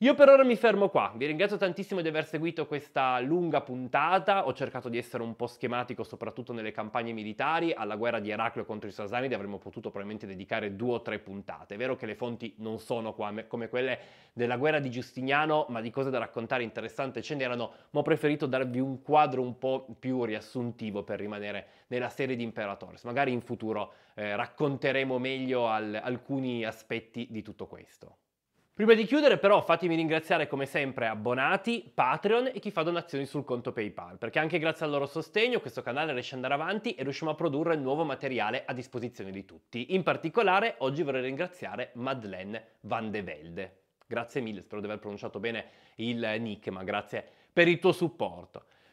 Io per ora mi fermo qua, vi ringrazio tantissimo di aver seguito questa lunga puntata, ho cercato di essere un po' schematico soprattutto nelle campagne militari, alla guerra di Eraclio contro i Sasanidi avremmo potuto probabilmente dedicare due o tre puntate, è vero che le fonti non sono qua, come quelle della guerra di Giustiniano, ma di cose da raccontare interessanti ce n'erano, ma ho preferito darvi un quadro un po' più riassuntivo per rimanere nella serie di Imperatori, magari in futuro eh, racconteremo meglio al- alcuni aspetti di tutto questo. Prima di chiudere però fatemi ringraziare come sempre abbonati, Patreon e chi fa donazioni sul conto PayPal, perché anche grazie al loro sostegno questo canale riesce ad andare avanti e riusciamo a produrre nuovo materiale a disposizione di tutti. In particolare oggi vorrei ringraziare Madeleine Van de Velde. Grazie mille, spero di aver pronunciato bene il nick, ma grazie per il tuo supporto.